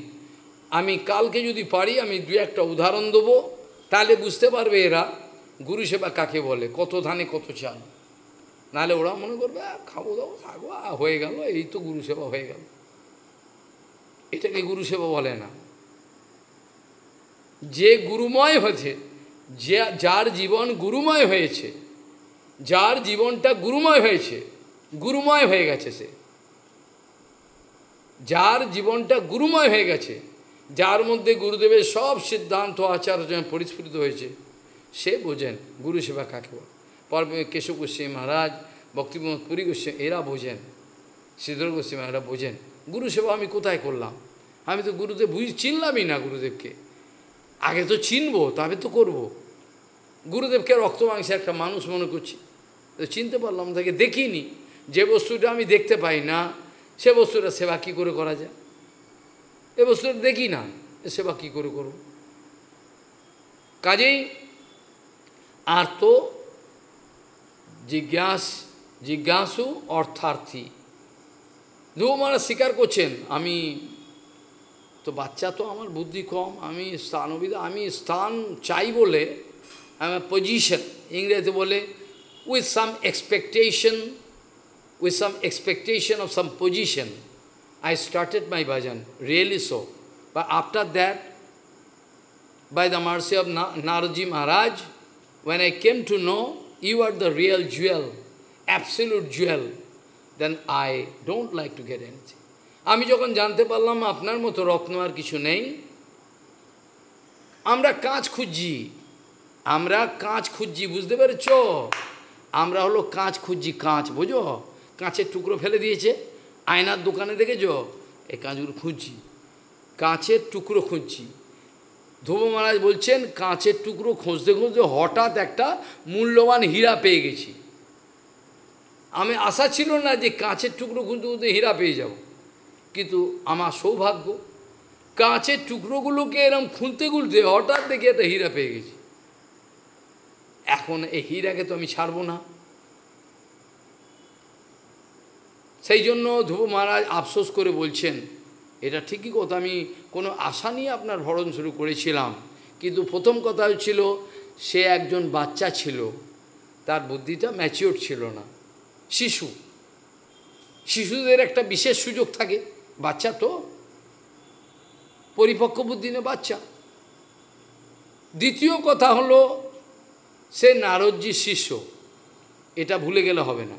আমি কালকে যদি পারি আমি দু একটা উদাহরণ দেবো তাহলে বুঝতে পারবে এরা গুরু সেবা কাকে বলে কত ধানে কত চাল নাহলে ওরা মনে করবে খাবো দাবো থাকবো হয়ে গেল এই তো গুরু সেবা হয়ে গেল এটাকে গুরু সেবা বলে না যে গুরুময় হয়েছে যে যার জীবন গুরুময় হয়েছে যার জীবনটা গুরুময় হয়েছে গুরুময় হয়ে গেছে সে যার জীবনটা গুরুময় হয়ে গেছে যার মধ্যে গুরুদেবের সব সিদ্ধান্ত আচার্য পরিস্ফুটিত হয়েছে সে বোঝেন গুরু সেবা কাকে বল পর কেশব গোস্বী মহারাজ ভক্তিমোহন পুরী গোস্বী এরা বোঝেন শ্রীধর গোস্বী এরা বোঝেন গুরু সেবা আমি কোথায় করলাম আমি তো গুরুদেব বুঝ চিনলামই না গুরুদেবকে আগে তো চিনবো তবে তো করব। গুরুদেবকে রক্ত মাংসে একটা মানুষ মনে করছি তো চিনতে পারলাম তাকে দেখিনি যে বস্তুটা আমি দেখতে পাই না সে বস্তুটা সেবা কী করে করা যায় এ বস্তু দেখি না সেবা কী করে করব কাজেই আর তো জিজ্ঞাস জিজ্ঞাসু অর্থার্থী দু মারা স্বীকার করছেন আমি তো বাচ্চা তো আমার বুদ্ধি কম আমি স্থান অবিধা আমি স্থান চাই বলে আমার পজিশন ইংরেজিতে বলে with some expectation with some expectation of some position I started my bhajan, really so. But after that, by the mercy of Na Naraji Maharaj, when I came to know you are the real jewel, absolute jewel, then I don't like to get anything. আমি যখন জানতে পারলাম আপনার মতো রত্ন আর কিছু নেই আমরা কাঁচ খুঁজছি আমরা কাঁচ খুঁজছি বুঝতে পেরেছ আমরা হলো কাঁচ খুঁজছি কাঁচ বোঝো কাঁচের টুকরো ফেলে দিয়েছে আয়নার দোকানে দেখেছ এই কাঁচগুলো খুঁজছি কাঁচের টুকরো খুঁজছি ধ্রুব মহারাজ বলছেন কাঁচের টুকরো খুঁজতে খুঁজতে হঠাৎ একটা মূল্যবান হীরা পেয়ে গেছি আমি আশা ছিল না যে কাঁচের টুকরো খুঁজতে খুঁজতে হীরা পেয়ে যাব কিন্তু আমার সৌভাগ্য কাঁচের টুকরোগুলোকে এরম খুঁজতে খুলতে হঠাৎ দেখে একটা হীরা পেয়ে গেছি এখন এই হীরাকে তো আমি ছাড়বো না সেই জন্য ধ্রুব মহারাজ আফসোস করে বলছেন এটা ঠিকই কথা আমি কোনো আশা নিয়ে আপনার ভরণ শুরু করেছিলাম কিন্তু প্রথম কথা ছিল সে একজন বাচ্চা ছিল তার বুদ্ধিটা ম্যাচিওর ছিল না শিশু শিশুদের একটা বিশেষ সুযোগ থাকে বাচ্চা তো পরিপক্ক বুদ্ধি নে বাচ্চা দ্বিতীয় কথা হলো সে নারজ্জি শিষ্য এটা ভুলে গেলে হবে না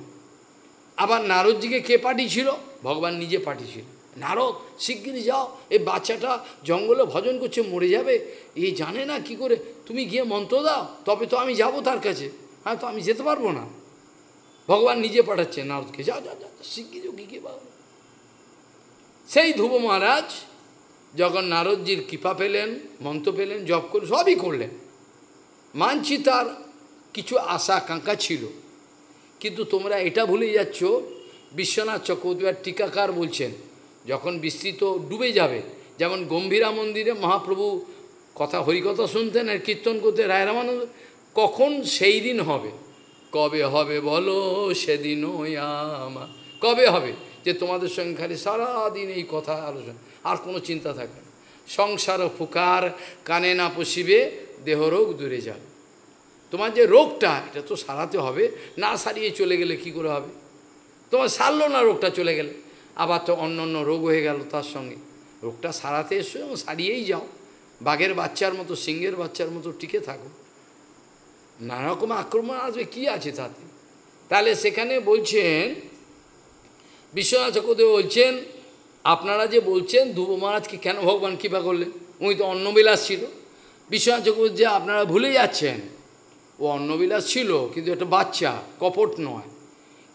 আবার নারদজিকে কে পাঠিয়েছিল ভগবান নিজে পাঠিয়েছিল নারদ শিগগিরি যাও এই বাচ্চাটা জঙ্গলে ভজন করছে মরে যাবে এই জানে না কি করে তুমি গিয়ে মন্ত্র দাও তবে তো আমি যাব তার কাছে হ্যাঁ তো আমি যেতে পারবো না ভগবান নিজে পাঠাচ্ছে নারদকে যাও যাও যাও শিগগিরি কি কে পাবো সেই ধ্রুব মহারাজ যখন নারদজির কৃপা পেলেন মন্ত্র পেলেন জপ করে সবই করলেন মানছি তার কিছু আশা আকাঙ্ক্ষা ছিল কিন্তু তোমরা এটা ভুলে যাচ্ছ বিশ্বনাথ চক্রবর্তীবার টিকাকার বলছেন যখন বিস্তৃত ডুবে যাবে যেমন গম্ভীরা মন্দিরে মহাপ্রভু কথা হরিকথা শুনতেন আর কীর্তন করতে রায় রামানন্দ কখন সেই দিন হবে কবে হবে বলো সেদিন আমা কবে হবে যে তোমাদের সঙ্গে খালি সারাদিন এই কথা আলোচনা আর কোনো চিন্তা থাকবে সংসার ফুকার কানে না পশিবে দেহরোগ দূরে যাবে তোমার যে রোগটা এটা তো সারাতে হবে না সারিয়ে চলে গেলে কি করে হবে তোমার সারলো না রোগটা চলে গেলে আবার তো অন্য অন্য রোগ হয়ে গেল তার সঙ্গে রোগটা সারাতে এসো এবং সারিয়েই যাও বাঘের বাচ্চার মতো সিংহের বাচ্চার মতো টিকে থাকো নানা রকম আক্রমণ আসবে কি আছে তাতে তাহলে সেখানে বলছেন বিশ্বনাথ চক্রদেব বলছেন আপনারা যে বলছেন ধ্রুব মহারাজকে কেন ভগবান কৃপা করলেন উনি তো অন্নবিলাস ছিল বিশ্বনাথ চক্রদেব যে আপনারা ভুলে যাচ্ছেন ও অন্নবিলাস ছিল কিন্তু একটা বাচ্চা কপট নয়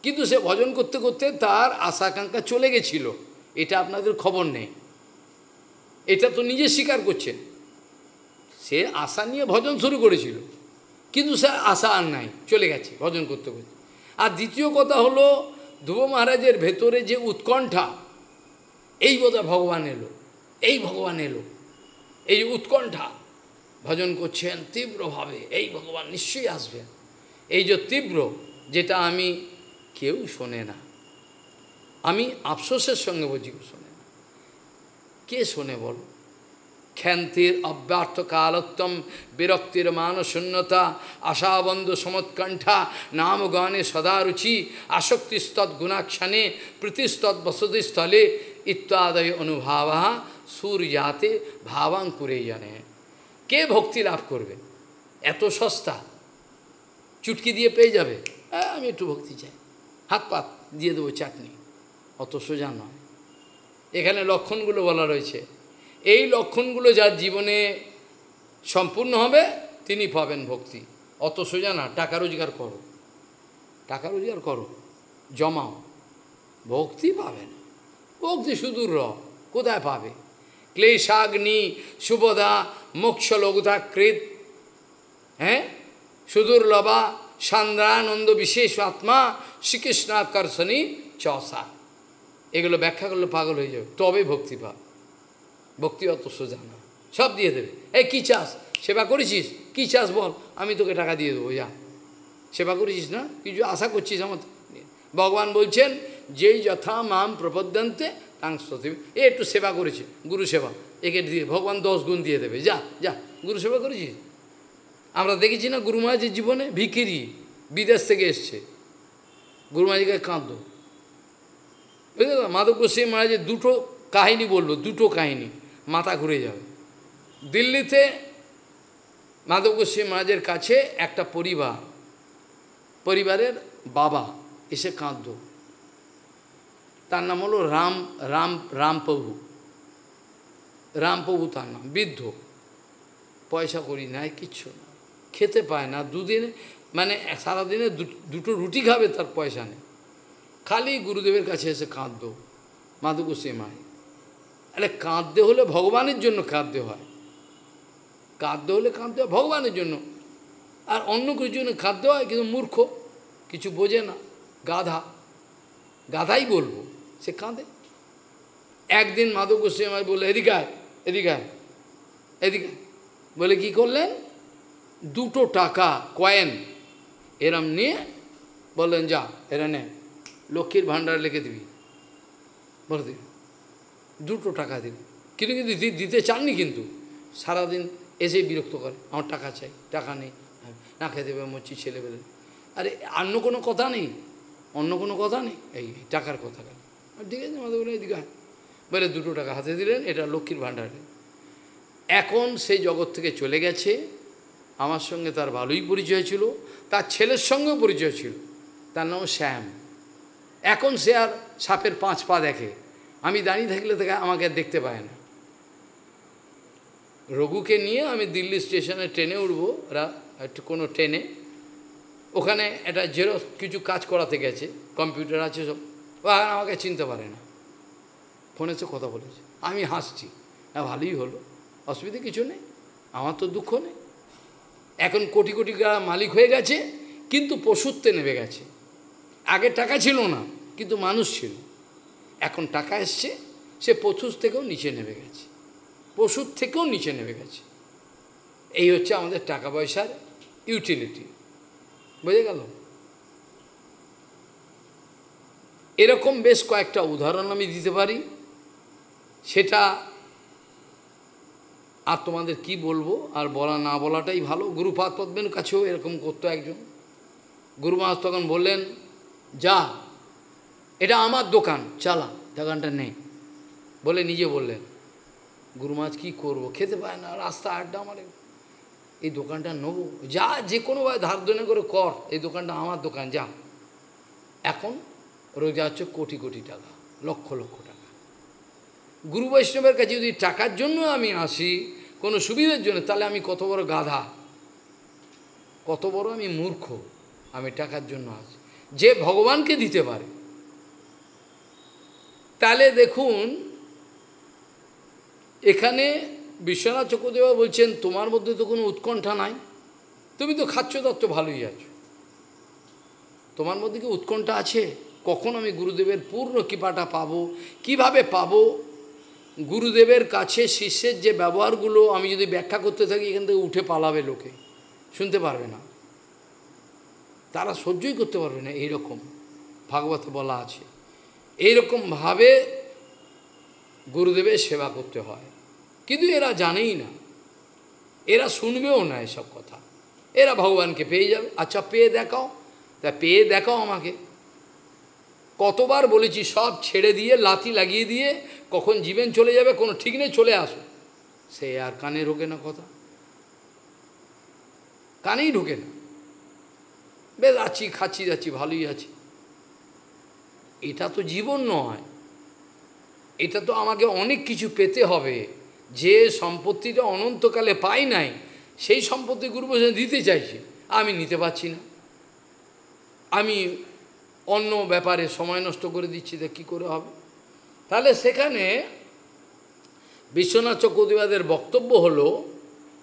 কিন্তু সে ভজন করতে করতে তার আশা আকাঙ্ক্ষা চলে গেছিল এটা আপনাদের খবর নেই এটা তো নিজে স্বীকার করছে সে আশা নিয়ে ভজন শুরু করেছিল কিন্তু সে আশা আর নাই চলে গেছে ভজন করতে করতে আর দ্বিতীয় কথা হলো ধ্রুব মহারাজের ভেতরে যে উৎকণ্ঠা এই বোধ ভগবান এলো এই ভগবান এলো এই উৎকণ্ঠা ভজন করছেন তীব্রভাবে এই ভগবান নিশ্চয়ই আসবেন এই যে তীব্র যেটা আমি কেউ শোনে না আমি আফসোসের সঙ্গে বলছি শোনে না কে শোনে বলো খ্যান্তির অব্যর্থ কালোত্তম বিরক্তির মানশূন্যতা আশাবন্ধ সমৎকণ্ঠা নামগণে সদারুচি আসক্তিস্তৎ গুণাক্ষণে প্রীতিস্তৎ বসতিস্থলে ইত্যাদয় অনুভাবা সূর্যাতে ভাবাঙ্কুরে জানে কে ভক্তি লাভ করবে এত সস্তা চুটকি দিয়ে পেয়ে যাবে হ্যাঁ আমি একটু ভক্তি চাই হাত পাত দিয়ে দেবো চাটনি অত সোজা নয় এখানে লক্ষণগুলো বলা রয়েছে এই লক্ষণগুলো যার জীবনে সম্পূর্ণ হবে তিনি পাবেন ভক্তি অত সোজা না টাকা রোজগার করো টাকা রোজগার করো জমাও ভক্তি পাবেন ভক্তি সুদূর র কোথায় পাবে ক্লেশাগ্নি সুবদা লঘুতা কৃত হ্যাঁ সুদুর্লভা সান্দ্রানন্দ বিশেষ আত্মা শ্রীকৃষ্ণাকর্ষণী চসা এগুলো ব্যাখ্যা করলে পাগল হয়ে যাবে তবে ভক্তি পাব ভক্তি অত সোজা না সব দিয়ে দেবে এই কী চাষ সেবা করেছিস কী চাষ বল আমি তোকে টাকা দিয়ে দেবো যা সেবা করেছিস না কিছু আশা করছিস আমার ভগবান বলছেন যেই যথা মাম প্রপদ্যন্তে কাংসতি এ একটু সেবা করেছি গুরু সেবা একে দিয়ে ভগবান দশ গুণ দিয়ে দেবে যা যা গুরু সেবা করেছি আমরা দেখেছি না গুরু জীবনে ভিখিরি বিদেশ থেকে এসছে গুরু কাঁদ কাঁদো বুঝতে পারলাম মাধব গোস্বামী মহারাজের দুটো কাহিনী বললো দুটো কাহিনী মাথা ঘুরে যাবে দিল্লিতে মাধব গোস্বামী মহারাজের কাছে একটা পরিবার পরিবারের বাবা এসে কাঁদতো তার নাম হলো রাম রাম রামপ্রভু রামপ্রভু তার নাম বৃদ্ধ পয়সা করি নাই কিচ্ছু না খেতে পায় না দুদিনে মানে সারাদিনে দুটো রুটি খাবে তার পয়সা নেই খালি গুরুদেবের কাছে এসে কাঁদ মাধুকু সেমায় আরে কাঁদতে হলে ভগবানের জন্য কাঁদতে হয় কাঁদতে হলে কাঁদতে হয় ভগবানের জন্য আর অন্য কিছু জন্য খাদ্য হয় কিন্তু মূর্খ কিছু বোঝে না গাধা গাধাই বলবো সে কাঁদে একদিন মাধব গোস্বামী আমার বললো এদিকায় এদিকায় এদিকে বলে কি করলেন দুটো টাকা কয়েন এরম নিয়ে বললেন যা এরা নে লক্ষ্মীর ভাণ্ডার লিখে দিবি বলে দিবি দুটো টাকা দিবি কিন্তু কিন্তু দিতে চাননি কিন্তু সারাদিন এসে বিরক্ত করে আমার টাকা চাই টাকা নেই না খেতে পাবে মরছি ছেলেবেলে আরে অন্য কোনো কথা নেই অন্য কোনো কথা নেই এই টাকার কথাটা ঠিক আছে আমাদের বলে এদিকে বলে দুটো টাকা হাতে দিলেন এটা লক্ষ্মীর ভাণ্ডারে এখন সেই জগৎ থেকে চলে গেছে আমার সঙ্গে তার ভালোই পরিচয় ছিল তার ছেলের সঙ্গেও পরিচয় ছিল তার নাম শ্যাম এখন সে আর সাপের পাঁচ পা দেখে আমি দাঁড়িয়ে থাকলে তাকে আমাকে দেখতে পায় না রঘুকে নিয়ে আমি দিল্লি স্টেশনে ট্রেনে উঠবো একটু কোনো ট্রেনে ওখানে এটা জেরো কিছু কাজ করাতে গেছে কম্পিউটার আছে সব এখন আমাকে চিনতে পারে না ফোনে সে কথা বলেছে আমি হাসছি হ্যাঁ ভালোই হলো অসুবিধা কিছু নেই আমার তো দুঃখ নেই এখন কোটি কোটি মালিক হয়ে গেছে কিন্তু পশুত্বে নেমে গেছে আগে টাকা ছিল না কিন্তু মানুষ ছিল এখন টাকা এসছে সে পশুর থেকেও নিচে নেমে গেছে পশুর থেকেও নিচে নেমে গেছে এই হচ্ছে আমাদের টাকা পয়সার ইউটিলিটি বুঝে গেল এরকম বেশ কয়েকটা উদাহরণ আমি দিতে পারি সেটা আর তোমাদের কি বলবো আর বলা না বলাটাই ভালো গুরুপাদ পদ্মের কাছেও এরকম করতো একজন গুরু মহাজ তখন বললেন যা এটা আমার দোকান চালা দোকানটা নেই বলে নিজে বললেন গুরু মাছ কী করবো খেতে পায় না রাস্তা আড্ডা আমার এই দোকানটা নেবো যা যে কোনোভাবে ধার দনে করে কর এই দোকানটা আমার দোকান যা এখন রোজগার হচ্ছে কোটি কোটি টাকা লক্ষ লক্ষ টাকা গুরু বৈষ্ণবের কাছে যদি টাকার জন্য আমি আসি কোনো সুবিধার জন্য তাহলে আমি কত বড় গাধা কত বড় আমি মূর্খ আমি টাকার জন্য আসি যে ভগবানকে দিতে পারে তাহলে দেখুন এখানে বিশ্বনাথ চক্রদেব বলছেন তোমার মধ্যে তো কোনো উৎকণ্ঠা নাই তুমি তো খাচ্ছ তত্ত্ব ভালোই আছো তোমার মধ্যে কি উৎকণ্ঠা আছে কখন আমি গুরুদেবের পূর্ণ কৃপাটা পাবো কিভাবে পাব গুরুদেবের কাছে শিষ্যের যে ব্যবহারগুলো আমি যদি ব্যাখ্যা করতে থাকি এখান থেকে উঠে পালাবে লোকে শুনতে পারবে না তারা সহ্যই করতে পারবে না এইরকম ভাগবত বলা আছে এইরকমভাবে গুরুদেবের সেবা করতে হয় কিন্তু এরা জানেই না এরা শুনবেও না এসব কথা এরা ভগবানকে পেয়ে যাবে আচ্ছা পেয়ে দেখাও তা পেয়ে দেখাও আমাকে কতবার বলেছি সব ছেড়ে দিয়ে লাথি লাগিয়ে দিয়ে কখন জীবন চলে যাবে কোনো ঠিক নেই চলে আসো সে আর কানে ঢোকে না কথা কানেই ঢোকে না বেশ আছি খাচ্ছি যাচ্ছি ভালোই আছি এটা তো জীবন নয় এটা তো আমাকে অনেক কিছু পেতে হবে যে সম্পত্তিটা অনন্তকালে পাই নাই সেই সম্পত্তি গুরু দিতে চাইছে আমি নিতে পারছি না আমি অন্য ব্যাপারে সময় নষ্ট করে দিচ্ছি তা কী করে হবে তাহলে সেখানে বিশ্বনাথ চক্রবর্তীবাদের বক্তব্য হলো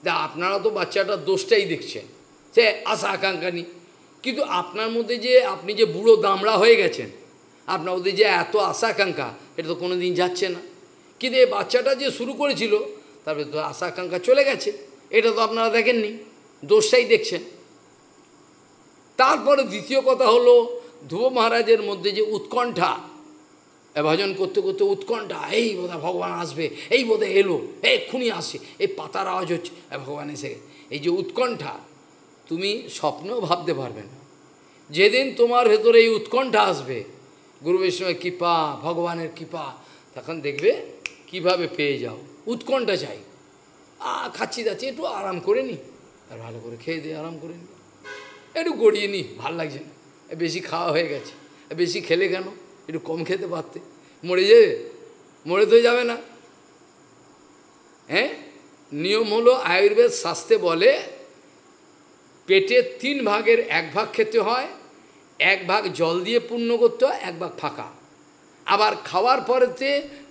যে আপনারা তো বাচ্চাটা দোষটাই দেখছেন সে আশা আকাঙ্ক্ষা নেই কিন্তু আপনার মধ্যে যে আপনি যে বুড়ো দামড়া হয়ে গেছেন আপনার মধ্যে যে এত আশা আকাঙ্ক্ষা এটা তো কোনো দিন যাচ্ছে না কিন্তু এই বাচ্চাটা যে শুরু করেছিল তারপরে তো আশা আকাঙ্ক্ষা চলে গেছে এটা তো আপনারা দেখেননি দোষটাই দেখছেন তারপরে দ্বিতীয় কথা হলো ধ্রুব মহারাজের মধ্যে যে উৎকণ্ঠা ভজন করতে করতে উৎকণ্ঠা এই বোধহয় ভগবান আসবে এই বোধে এলো এক্ষুনি আসে এই পাতার আওয়াজ হচ্ছে ভগবান এসে এই যে উৎকণ্ঠা তুমি স্বপ্নেও ভাবতে পারবে না যেদিন তোমার ভেতরে এই উৎকণ্ঠা আসবে গুরু বৈষ্ণবের কৃপা ভগবানের কৃপা তখন দেখবে কিভাবে পেয়ে যাও উৎকণ্ঠা চাই আ খাচ্ছি দাচ্ছি একটু আরাম করে নি আর ভালো করে খেয়ে দিয়ে আরাম করে নি একটু গড়িয়ে নি ভাল লাগছে না বেশি খাওয়া হয়ে গেছে বেশি খেলে কেন একটু কম খেতে পারতে মরে যাবে মরে তো যাবে না হ্যাঁ নিয়ম হলো আয়ুর্বেদ শাস্তে বলে পেটের তিন ভাগের এক ভাগ খেতে হয় এক ভাগ জল দিয়ে পূর্ণ করতে হয় এক ভাগ ফাঁকা আবার খাওয়ার পরেতে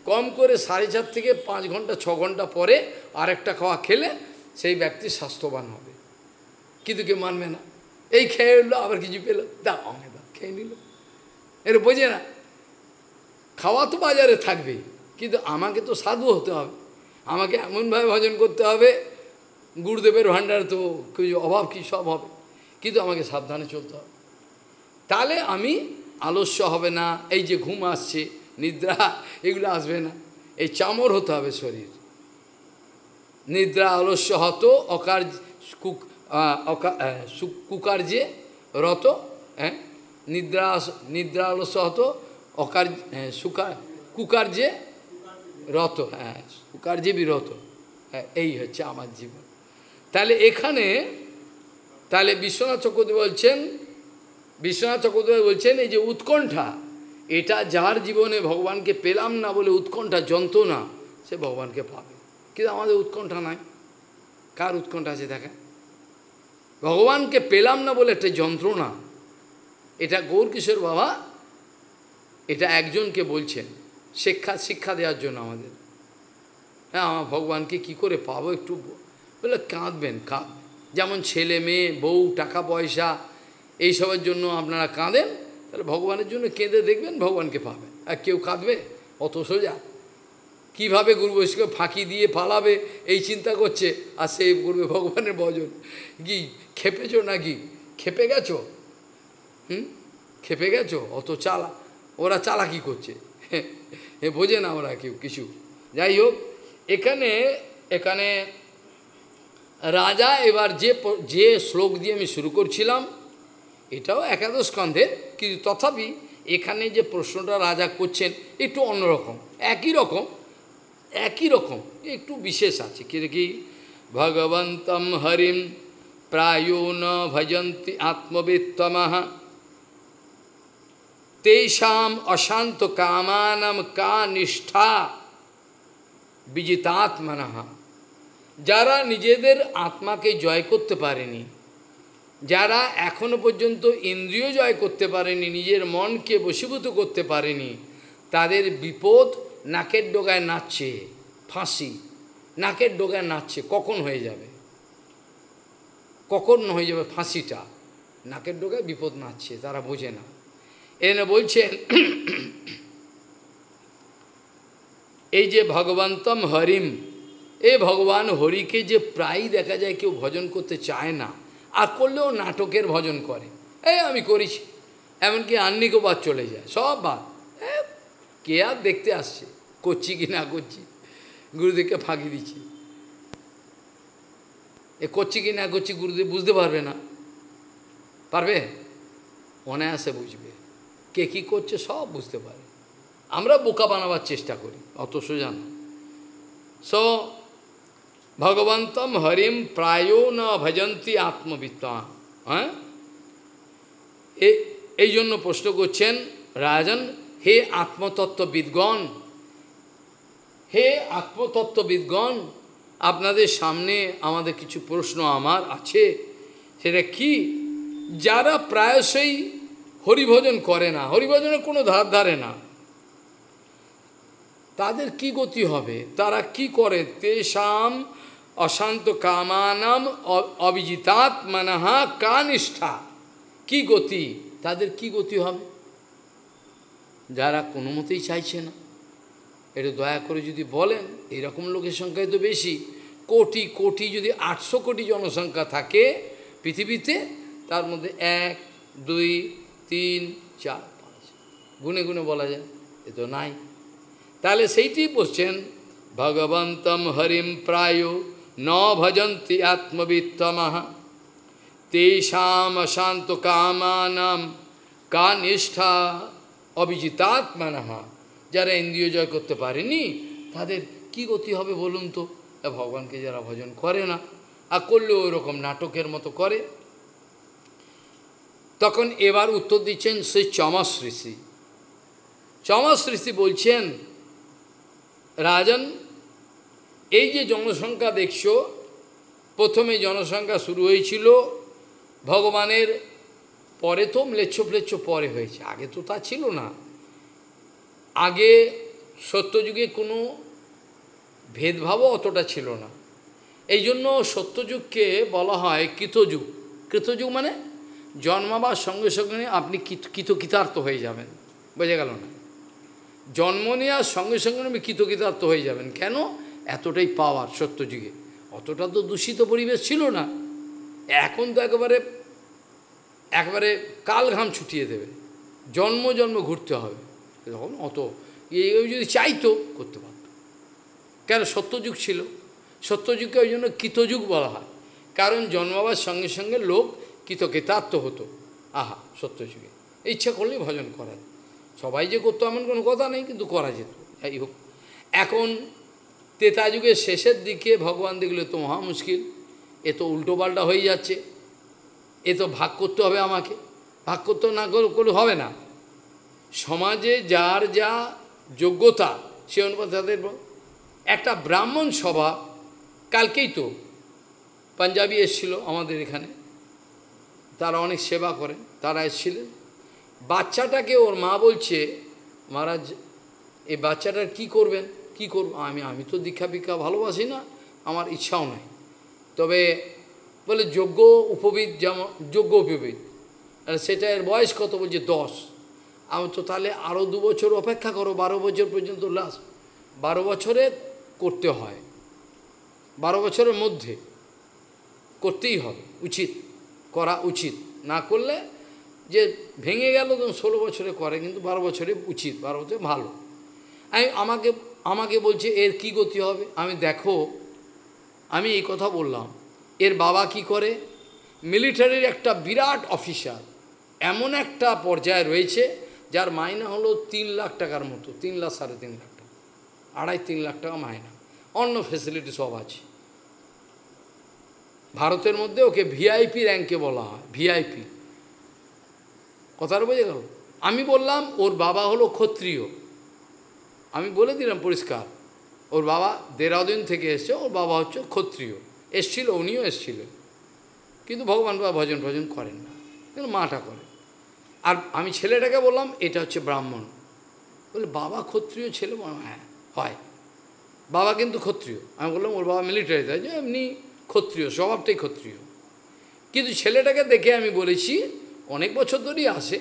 কম করে সাড়ে চার থেকে পাঁচ ঘন্টা ছ ঘন্টা পরে আরেকটা খাওয়া খেলে সেই ব্যক্তি স্বাস্থ্যবান হবে কিন্তু কেউ মানবে না এই খেয়ে উঠলো আবার কিছু পেলো দাও আমাকে দাও খেয়ে নিল এর বোঝে না খাওয়া তো বাজারে থাকবে কিন্তু আমাকে তো সাধু হতে হবে আমাকে এমনভাবে ভজন করতে হবে গুরুদেবের ভাণ্ডার তো কিছু অভাব কি সব হবে কিন্তু আমাকে সাবধানে চলতে হবে তাহলে আমি আলস্য হবে না এই যে ঘুম আসছে নিদ্রা এগুলো আসবে না এই চামর হতে হবে শরীর নিদ্রা আলস্য হতো অকার কুক কুকার্যে রত হ্যাঁ নিদ্রা নিদ্রালস হত অকার সুকার কুকার্যে রত হ্যাঁ কুকার্যে বিরত হ্যাঁ এই হচ্ছে আমার জীবন তাহলে এখানে তাহলে বিশ্বনাথ চক্রদেব বলছেন বিশ্বনাথ চক্রদেব বলছেন এই যে উৎকণ্ঠা এটা যার জীবনে ভগবানকে পেলাম না বলে উৎকণ্ঠা যন্ত্রণা সে ভগবানকে পাবে কিন্তু আমাদের উৎকণ্ঠা নাই কার উৎকণ্ঠা আছে দেখেন ভগবানকে পেলাম না বলে একটা যন্ত্রণা এটা গৌরকিশোর বাবা এটা একজনকে বলছেন শিক্ষা শিক্ষা দেওয়ার জন্য আমাদের হ্যাঁ আমার ভগবানকে কি করে পাবো একটু বলে কাঁদবেন কাঁদ যেমন ছেলে মেয়ে বউ টাকা পয়সা এইসবের জন্য আপনারা কাঁদেন তাহলে ভগবানের জন্য কেঁদে দেখবেন ভগবানকে পাবেন আর কেউ কাঁদবে অত সোজা কীভাবে গুরু ফাঁকি দিয়ে পালাবে এই চিন্তা করছে আর সে করবে ভগবানের বজন কি খেপেছো নাকি খেপে গেছ হুম খেপে গেছো অত চালা ওরা চালাকি করছে এ বোঝে না ওরা কেউ কিছু যাই হোক এখানে এখানে রাজা এবার যে যে শ্লোক দিয়ে আমি শুরু করছিলাম এটাও একাদশ স্কন্ধের কিন্তু তথাপি এখানে যে প্রশ্নটা রাজা করছেন একটু অন্যরকম একই রকম একই রকম একটু বিশেষ আছে কি ভগবন্তম হরিম প্রায়ো ভজন্তি আত্মবিত্তমহ তেষাম অশান্ত কামানম কা নিষ্ঠা বিজিতাত্মনাহা যারা নিজেদের আত্মাকে জয় করতে পারেনি যারা এখনো পর্যন্ত ইন্দ্রিয় জয় করতে পারেনি নিজের মনকে বশীভূত করতে পারেনি তাদের বিপদ নাকের ডোগায় নাচছে ফাঁসি নাকের ডোগায় নাচছে কখন হয়ে যাবে কখন হয়ে যাবে ফাঁসিটা নাকের ডোকে বিপদ নাচছে তারা বোঝে না এনে বলছেন এই যে ভগবন্তম হরিম এ ভগবান হরিকে যে প্রায়ই দেখা যায় কেউ ভজন করতে চায় না আর করলেও নাটকের ভজন করে এ আমি করেছি এমনকি বাদ চলে যায় সব বাদ কে আর দেখতে আসছে করছি কি না করছি গুরুদেবকে ফাঁকি দিচ্ছি এ করছি কি না করছি গুরুদেব বুঝতে পারবে না পারবে অনায়াসে বুঝবে কে কি করছে সব বুঝতে পারে আমরা বোকা বানাবার চেষ্টা করি অত সোজা স সো ভগবন্তম হরিম প্রায় না ভজন্তি আত্মবিত্তান হ্যাঁ এই জন্য প্রশ্ন করছেন রাজন হে আত্মতত্ত্ববিদগণ হে আত্মতত্ত্ববিদগণ আপনাদের সামনে আমাদের কিছু প্রশ্ন আমার আছে সেটা কি যারা প্রায়শই হরিভজন করে না হরিভজনের কোনো ধার ধারে না তাদের কি গতি হবে তারা কি করে তেষাম অশান্ত কামানাম মানাহা কানিষ্ঠা কি গতি তাদের কি গতি হবে যারা কোনো মতেই চাইছে না এটা দয়া করে যদি বলেন এরকম লোকের সংখ্যায় তো বেশি কোটি কোটি যদি আটশো কোটি জনসংখ্যা থাকে পৃথিবীতে তার মধ্যে এক দুই তিন চার পাঁচ গুনে গুনে বলা যায় এ তো নাই তাহলে সেইটি বলছেন ভগবন্তম হরিম প্রায় ন ভজন্তি আত্মবিত্তমাহা তেষাম অশান্ত কামানাম কা নিষ্ঠা অভিজিতাত্মানাহা যারা ইন্দ্রিয় জয় করতে পারেনি তাদের কি গতি হবে বলুন তো ভগবানকে যারা ভজন করে না আর করলেও ওইরকম নাটকের মতো করে তখন এবার উত্তর দিচ্ছেন সেই চমাস ঋষি চমাস ঋষি বলছেন রাজন এই যে জনসংখ্যা দেখছো প্রথমে জনসংখ্যা শুরু হয়েছিল ভগবানের পরে তো ম্লেচ্ছ ফ্লেচ্ছ পরে হয়েছে আগে তো তা ছিল না আগে সত্যযুগে কোনো ভেদভাবও অতটা ছিল না এই জন্য সত্যযুগকে বলা হয় কৃতযুগ কৃতযুগ মানে জন্মাবার সঙ্গে সঙ্গে আপনি কৃতকৃতার্থ হয়ে যাবেন বোঝা গেল না জন্ম নেওয়ার সঙ্গে সঙ্গে আপনি কৃতকৃতার্থ হয়ে যাবেন কেন এতটাই পাওয়ার সত্যযুগে অতটা তো দূষিত পরিবেশ ছিল না এখন তো একেবারে একবারে কাল ঘাম ছুটিয়ে দেবে জন্ম জন্ম ঘুরতে হবে তখন অত এই যদি চাইতো করতে পারত কেন সত্যযুগ ছিল সত্যযুগকে ওই জন্য কৃতযুগ বলা হয় কারণ জন্মাবার সঙ্গে সঙ্গে লোক কৃতকৃতার্থ হতো আহা সত্যযুগে ইচ্ছা করলে ভজন করা সবাই যে করতো এমন কোনো কথা নেই কিন্তু করা যেত যাই হোক এখন যুগের শেষের দিকে ভগবান দেখলে তো মহা মুশকিল এ তো উল্টোপাল্টা হয়ে যাচ্ছে এ তো ভাগ করতে হবে আমাকে ভাগ করতে না করলে হবে না সমাজে যার যা যোগ্যতা সে অনুপাত তাদের একটা ব্রাহ্মণ সভা কালকেই তো পাঞ্জাবি এসেছিল আমাদের এখানে তারা অনেক সেবা করেন তারা এসছিলেন বাচ্চাটাকে ওর মা বলছে মহারাজ এই বাচ্চাটার কি করবেন কি করব আমি আমি তো দীক্ষা ভিক্ষা ভালোবাসি না আমার ইচ্ছাও নাই তবে বলে যোগ্য উপবিদ যেমন যোগ্য উপবিদ সেটা এর বয়স কত বলছে দশ আমি তো তাহলে আরও দু বছর অপেক্ষা করো বারো বছর পর্যন্ত লাস্ট বারো বছরে করতে হয় বারো বছরের মধ্যে করতেই হবে উচিত করা উচিত না করলে যে ভেঙে গেল তখন ষোলো বছরে করে কিন্তু বারো বছরে উচিত বারো বছরে ভালো আমি আমাকে আমাকে বলছে এর কি গতি হবে আমি দেখো আমি এই কথা বললাম এর বাবা কি করে মিলিটারির একটা বিরাট অফিসার এমন একটা পর্যায়ে রয়েছে যার মাইনা হলো তিন লাখ টাকার মতো তিন লাখ সাড়ে তিন লাখ আড়াই তিন লাখ টাকা মায়না অন্য ফেসিলিটি সব আছে ভারতের মধ্যে ওকে ভিআইপি র্যাঙ্কে বলা হয় ভিআইপি কথাটা বোঝে গেল আমি বললাম ওর বাবা হলো ক্ষত্রিয় আমি বলে দিলাম পরিষ্কার ওর বাবা দেরাদিন থেকে এসছে ওর বাবা হচ্ছে ক্ষত্রিয় এসছিল উনিও এসছিল কিন্তু ভগবান বাবা ভজন ভজন করেন না কিন্তু মাটা করে আর আমি ছেলেটাকে বললাম এটা হচ্ছে ব্রাহ্মণ বলে বাবা ক্ষত্রিয় ছেলে হ্যাঁ হয় বাবা কিন্তু ক্ষত্রিয় আমি বললাম ওর বাবা মিলিটারিতে যে এমনি ক্ষত্রিয় স্বভাবটাই ক্ষত্রিয় কিন্তু ছেলেটাকে দেখে আমি বলেছি অনেক বছর ধরেই আসে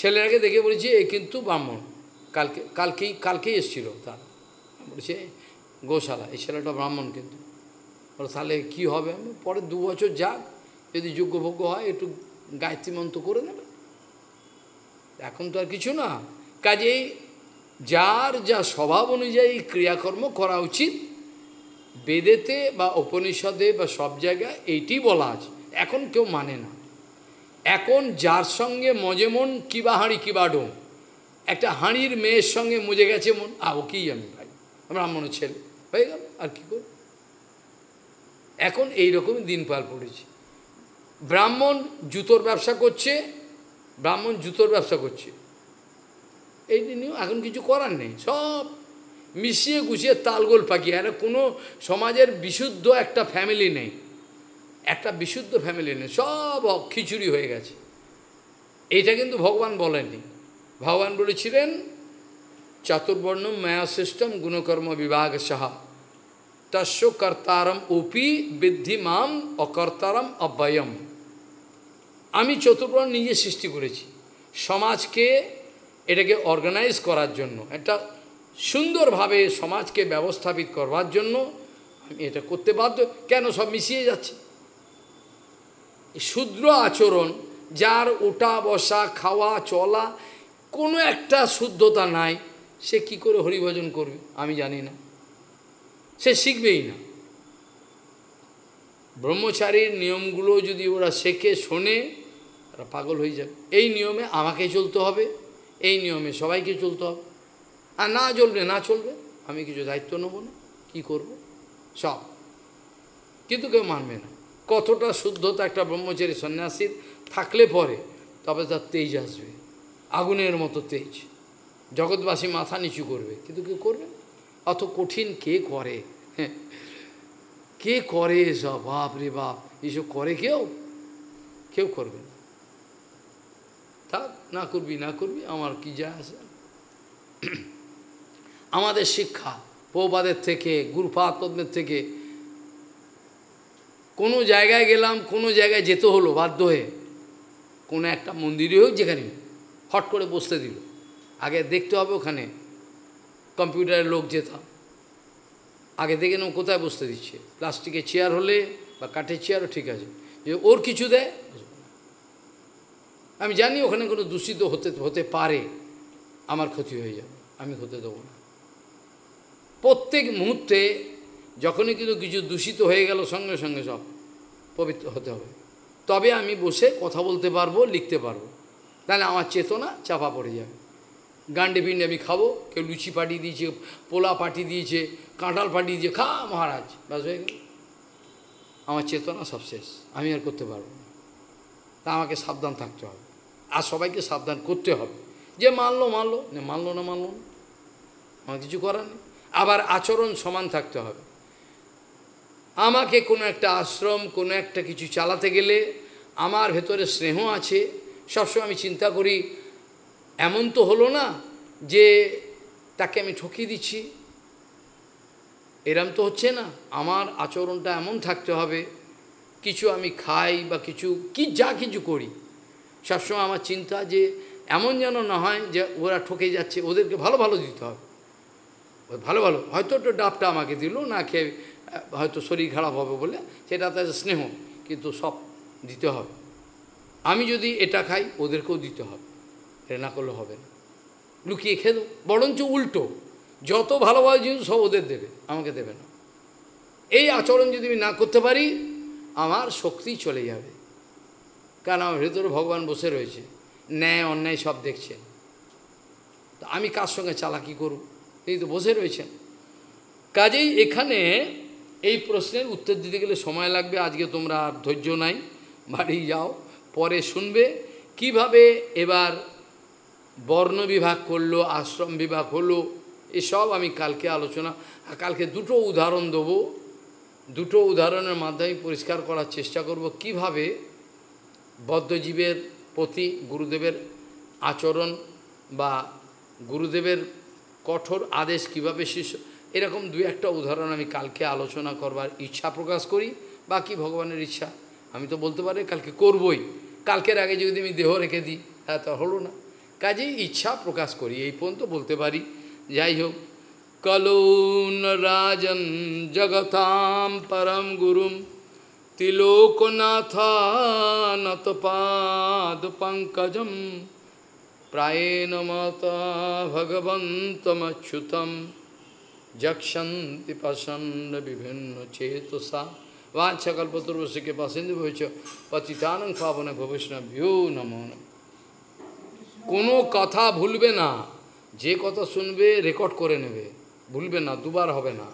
ছেলেটাকে দেখে বলেছি এ কিন্তু ব্রাহ্মণ কালকে কালকেই কালকেই এসেছিল তার বলেছি গোশালা এই ছেলেটা ব্রাহ্মণ কিন্তু বলো তাহলে কী হবে আমি পরে দু বছর যাক যদি যোগ্যভোগ্য হয় একটু গায়ত্রী মন্ত্র করে দেবে এখন তো আর কিছু না কাজেই যার যা স্বভাব অনুযায়ী ক্রিয়াকর্ম করা উচিত বেদেতে বা উপনিষদে বা সব জায়গায় এইটি বলা আছে এখন কেউ মানে না এখন যার সঙ্গে মজে মন কিবা হাঁড়ি কিবা ডোম একটা হাঁড়ির মেয়ের সঙ্গে মজে গেছে মন আ ওকেই আমি ভাই ব্রাহ্মণের ছেলে হয়ে গেল আর কি করব এখন এই রকম দিন পার পড়েছে ব্রাহ্মণ জুতোর ব্যবসা করছে ব্রাহ্মণ জুতোর ব্যবসা করছে এই নিয়েও এখন কিছু করার নেই সব মিশিয়ে গুছিয়ে তালগোল পাকিয়ে আর কোনো সমাজের বিশুদ্ধ একটা ফ্যামিলি নেই একটা বিশুদ্ধ ফ্যামিলি নেই সব খিচুড়ি হয়ে গেছে এটা কিন্তু ভগবান বলেননি ভগবান বলেছিলেন চাতুর্বর্ণ মায়া সিস্টেম গুণকর্ম বিভাগ সাহা তস্য কর্তারম ওপি বৃদ্ধি মাম অকর্তারম অব্যয়ম আমি চতুর্বর্ণ নিজে সৃষ্টি করেছি সমাজকে এটাকে অর্গানাইজ করার জন্য একটা সুন্দরভাবে সমাজকে ব্যবস্থাপিত করবার জন্য আমি এটা করতে বাধ্য কেন সব মিশিয়ে যাচ্ছে শূদ্র আচরণ যার ওটা বসা খাওয়া চলা কোনো একটা শুদ্ধতা নাই সে কি করে হরিভজন করবে আমি জানি না সে শিখবেই না ব্রহ্মচারীর নিয়মগুলো যদি ওরা শেখে শোনে ওরা পাগল হয়ে যাবে এই নিয়মে আমাকে চলতে হবে এই নিয়মে সবাইকে চলতে হবে আর না চলবে না চলবে আমি কিছু দায়িত্ব নেব না কী করব সব কিন্তু কেউ মানবে না কতটা শুদ্ধতা একটা ব্রহ্মচারী সন্ন্যাসীর থাকলে পরে তবে তার তেজ আসবে আগুনের মতো তেজ জগৎবাসী মাথা নিচু করবে কিন্তু কেউ করবে অত কঠিন কে করে হ্যাঁ। কে করে এসব বাপ রে বাপ এসব করে কেউ কেউ করবে না থাক না করবি না করবি আমার কি যা আছে আমাদের শিক্ষা পৌবাদের থেকে গুরুফা পদ্মের থেকে কোনো জায়গায় গেলাম কোনো জায়গায় যেতে হলো বাধ্য হয়ে কোনো একটা মন্দিরে হোক যেখানে হট করে বসতে দিল আগে দেখতে হবে ওখানে কম্পিউটারের লোক যেতাম আগে দেখে নেব কোথায় বসতে দিচ্ছে প্লাস্টিকের চেয়ার হলে বা কাঠের চেয়ারও ঠিক আছে যে ওর কিছু দেয় আমি জানি ওখানে কোনো দূষিত হতে হতে পারে আমার ক্ষতি হয়ে যাবে আমি হতে দেবো না প্রত্যেক মুহূর্তে যখনই কিন্তু কিছু দূষিত হয়ে গেল সঙ্গে সঙ্গে সব পবিত্র হতে হবে তবে আমি বসে কথা বলতে পারবো লিখতে পারবো তাহলে আমার চেতনা চাপা পড়ে যাবে গান্ডে পিণ্ডে আমি খাবো কেউ লুচি পাটি দিয়েছে পোলা পাটি দিয়েছে কাঁঠাল পাটি দিয়েছে খা মহারাজ বাস হয়ে গেল আমার চেতনা সব শেষ আমি আর করতে পারবো না তা আমাকে সাবধান থাকতে হবে আর সবাইকে সাবধান করতে হবে যে মানলো মানলো না মানলো না মানলো না আমার কিছু করার নেই আবার আচরণ সমান থাকতে হবে আমাকে কোনো একটা আশ্রম কোনো একটা কিছু চালাতে গেলে আমার ভেতরে স্নেহ আছে সবসময় আমি চিন্তা করি এমন তো হলো না যে তাকে আমি ঠকিয়ে দিচ্ছি এরম তো হচ্ছে না আমার আচরণটা এমন থাকতে হবে কিছু আমি খাই বা কিছু কি যা কিছু করি সবসময় আমার চিন্তা যে এমন যেন না হয় যে ওরা ঠকে যাচ্ছে ওদেরকে ভালো ভালো দিতে হবে ভালো ভালো হয়তো একটু ডাবটা আমাকে দিল না খেয়ে হয়তো শরীর খারাপ হবে বলে সেটা তার স্নেহ কিন্তু সব দিতে হবে আমি যদি এটা খাই ওদেরকেও দিতে হবে এটা না করলে হবে না লুকিয়ে খেয়ে দেবো বরঞ্চ উল্টো যত ভালো ভালো জিনিস সব ওদের দেবে আমাকে দেবে না এই আচরণ যদি আমি না করতে পারি আমার শক্তি চলে যাবে কারণ আমার ভেতরে ভগবান বসে রয়েছে ন্যায় অন্যায় সব দেখছেন তো আমি কার সঙ্গে চালাকি করব তিনি তো বসে রয়েছেন কাজেই এখানে এই প্রশ্নের উত্তর দিতে গেলে সময় লাগবে আজকে তোমরা আর ধৈর্য নাই বাড়ি যাও পরে শুনবে কিভাবে এবার বর্ণ বিভাগ করলো আশ্রম বিভাগ হলো এসব আমি কালকে আলোচনা কালকে দুটো উদাহরণ দেবো দুটো উদাহরণের মাধ্যমে পরিষ্কার করার চেষ্টা করব কিভাবে বদ্ধজীবের প্রতি গুরুদেবের আচরণ বা গুরুদেবের কঠোর আদেশ কিভাবে শিষ্য এরকম দু একটা উদাহরণ আমি কালকে আলোচনা করবার ইচ্ছা প্রকাশ করি বাকি ভগবানের ইচ্ছা আমি তো বলতে পারি কালকে করবই কালকের আগে যদি আমি দেহ রেখে দিই তা তো হলো না কাজেই ইচ্ছা প্রকাশ করি এই পর্যন্ত বলতে পারি যাই হোক কলৌন রাজন জগতাম পরম গুরুম तिलोकनाथानतपादपङ्कजं प्रायेण माता भगवन्तमच्युतं जक्षन्ति प्रसन्नविभिन्नचेतसा वाञ्छकल्पतुर्वशिकिपासिन्धुभ्यश्च পতিতানং পাবন ভবিষ্ণভ্যো নমো নম কোনো কথা ভুলবে না যে কথা শুনবে রেকর্ড করে নেবে ভুলবে না দুবার হবে না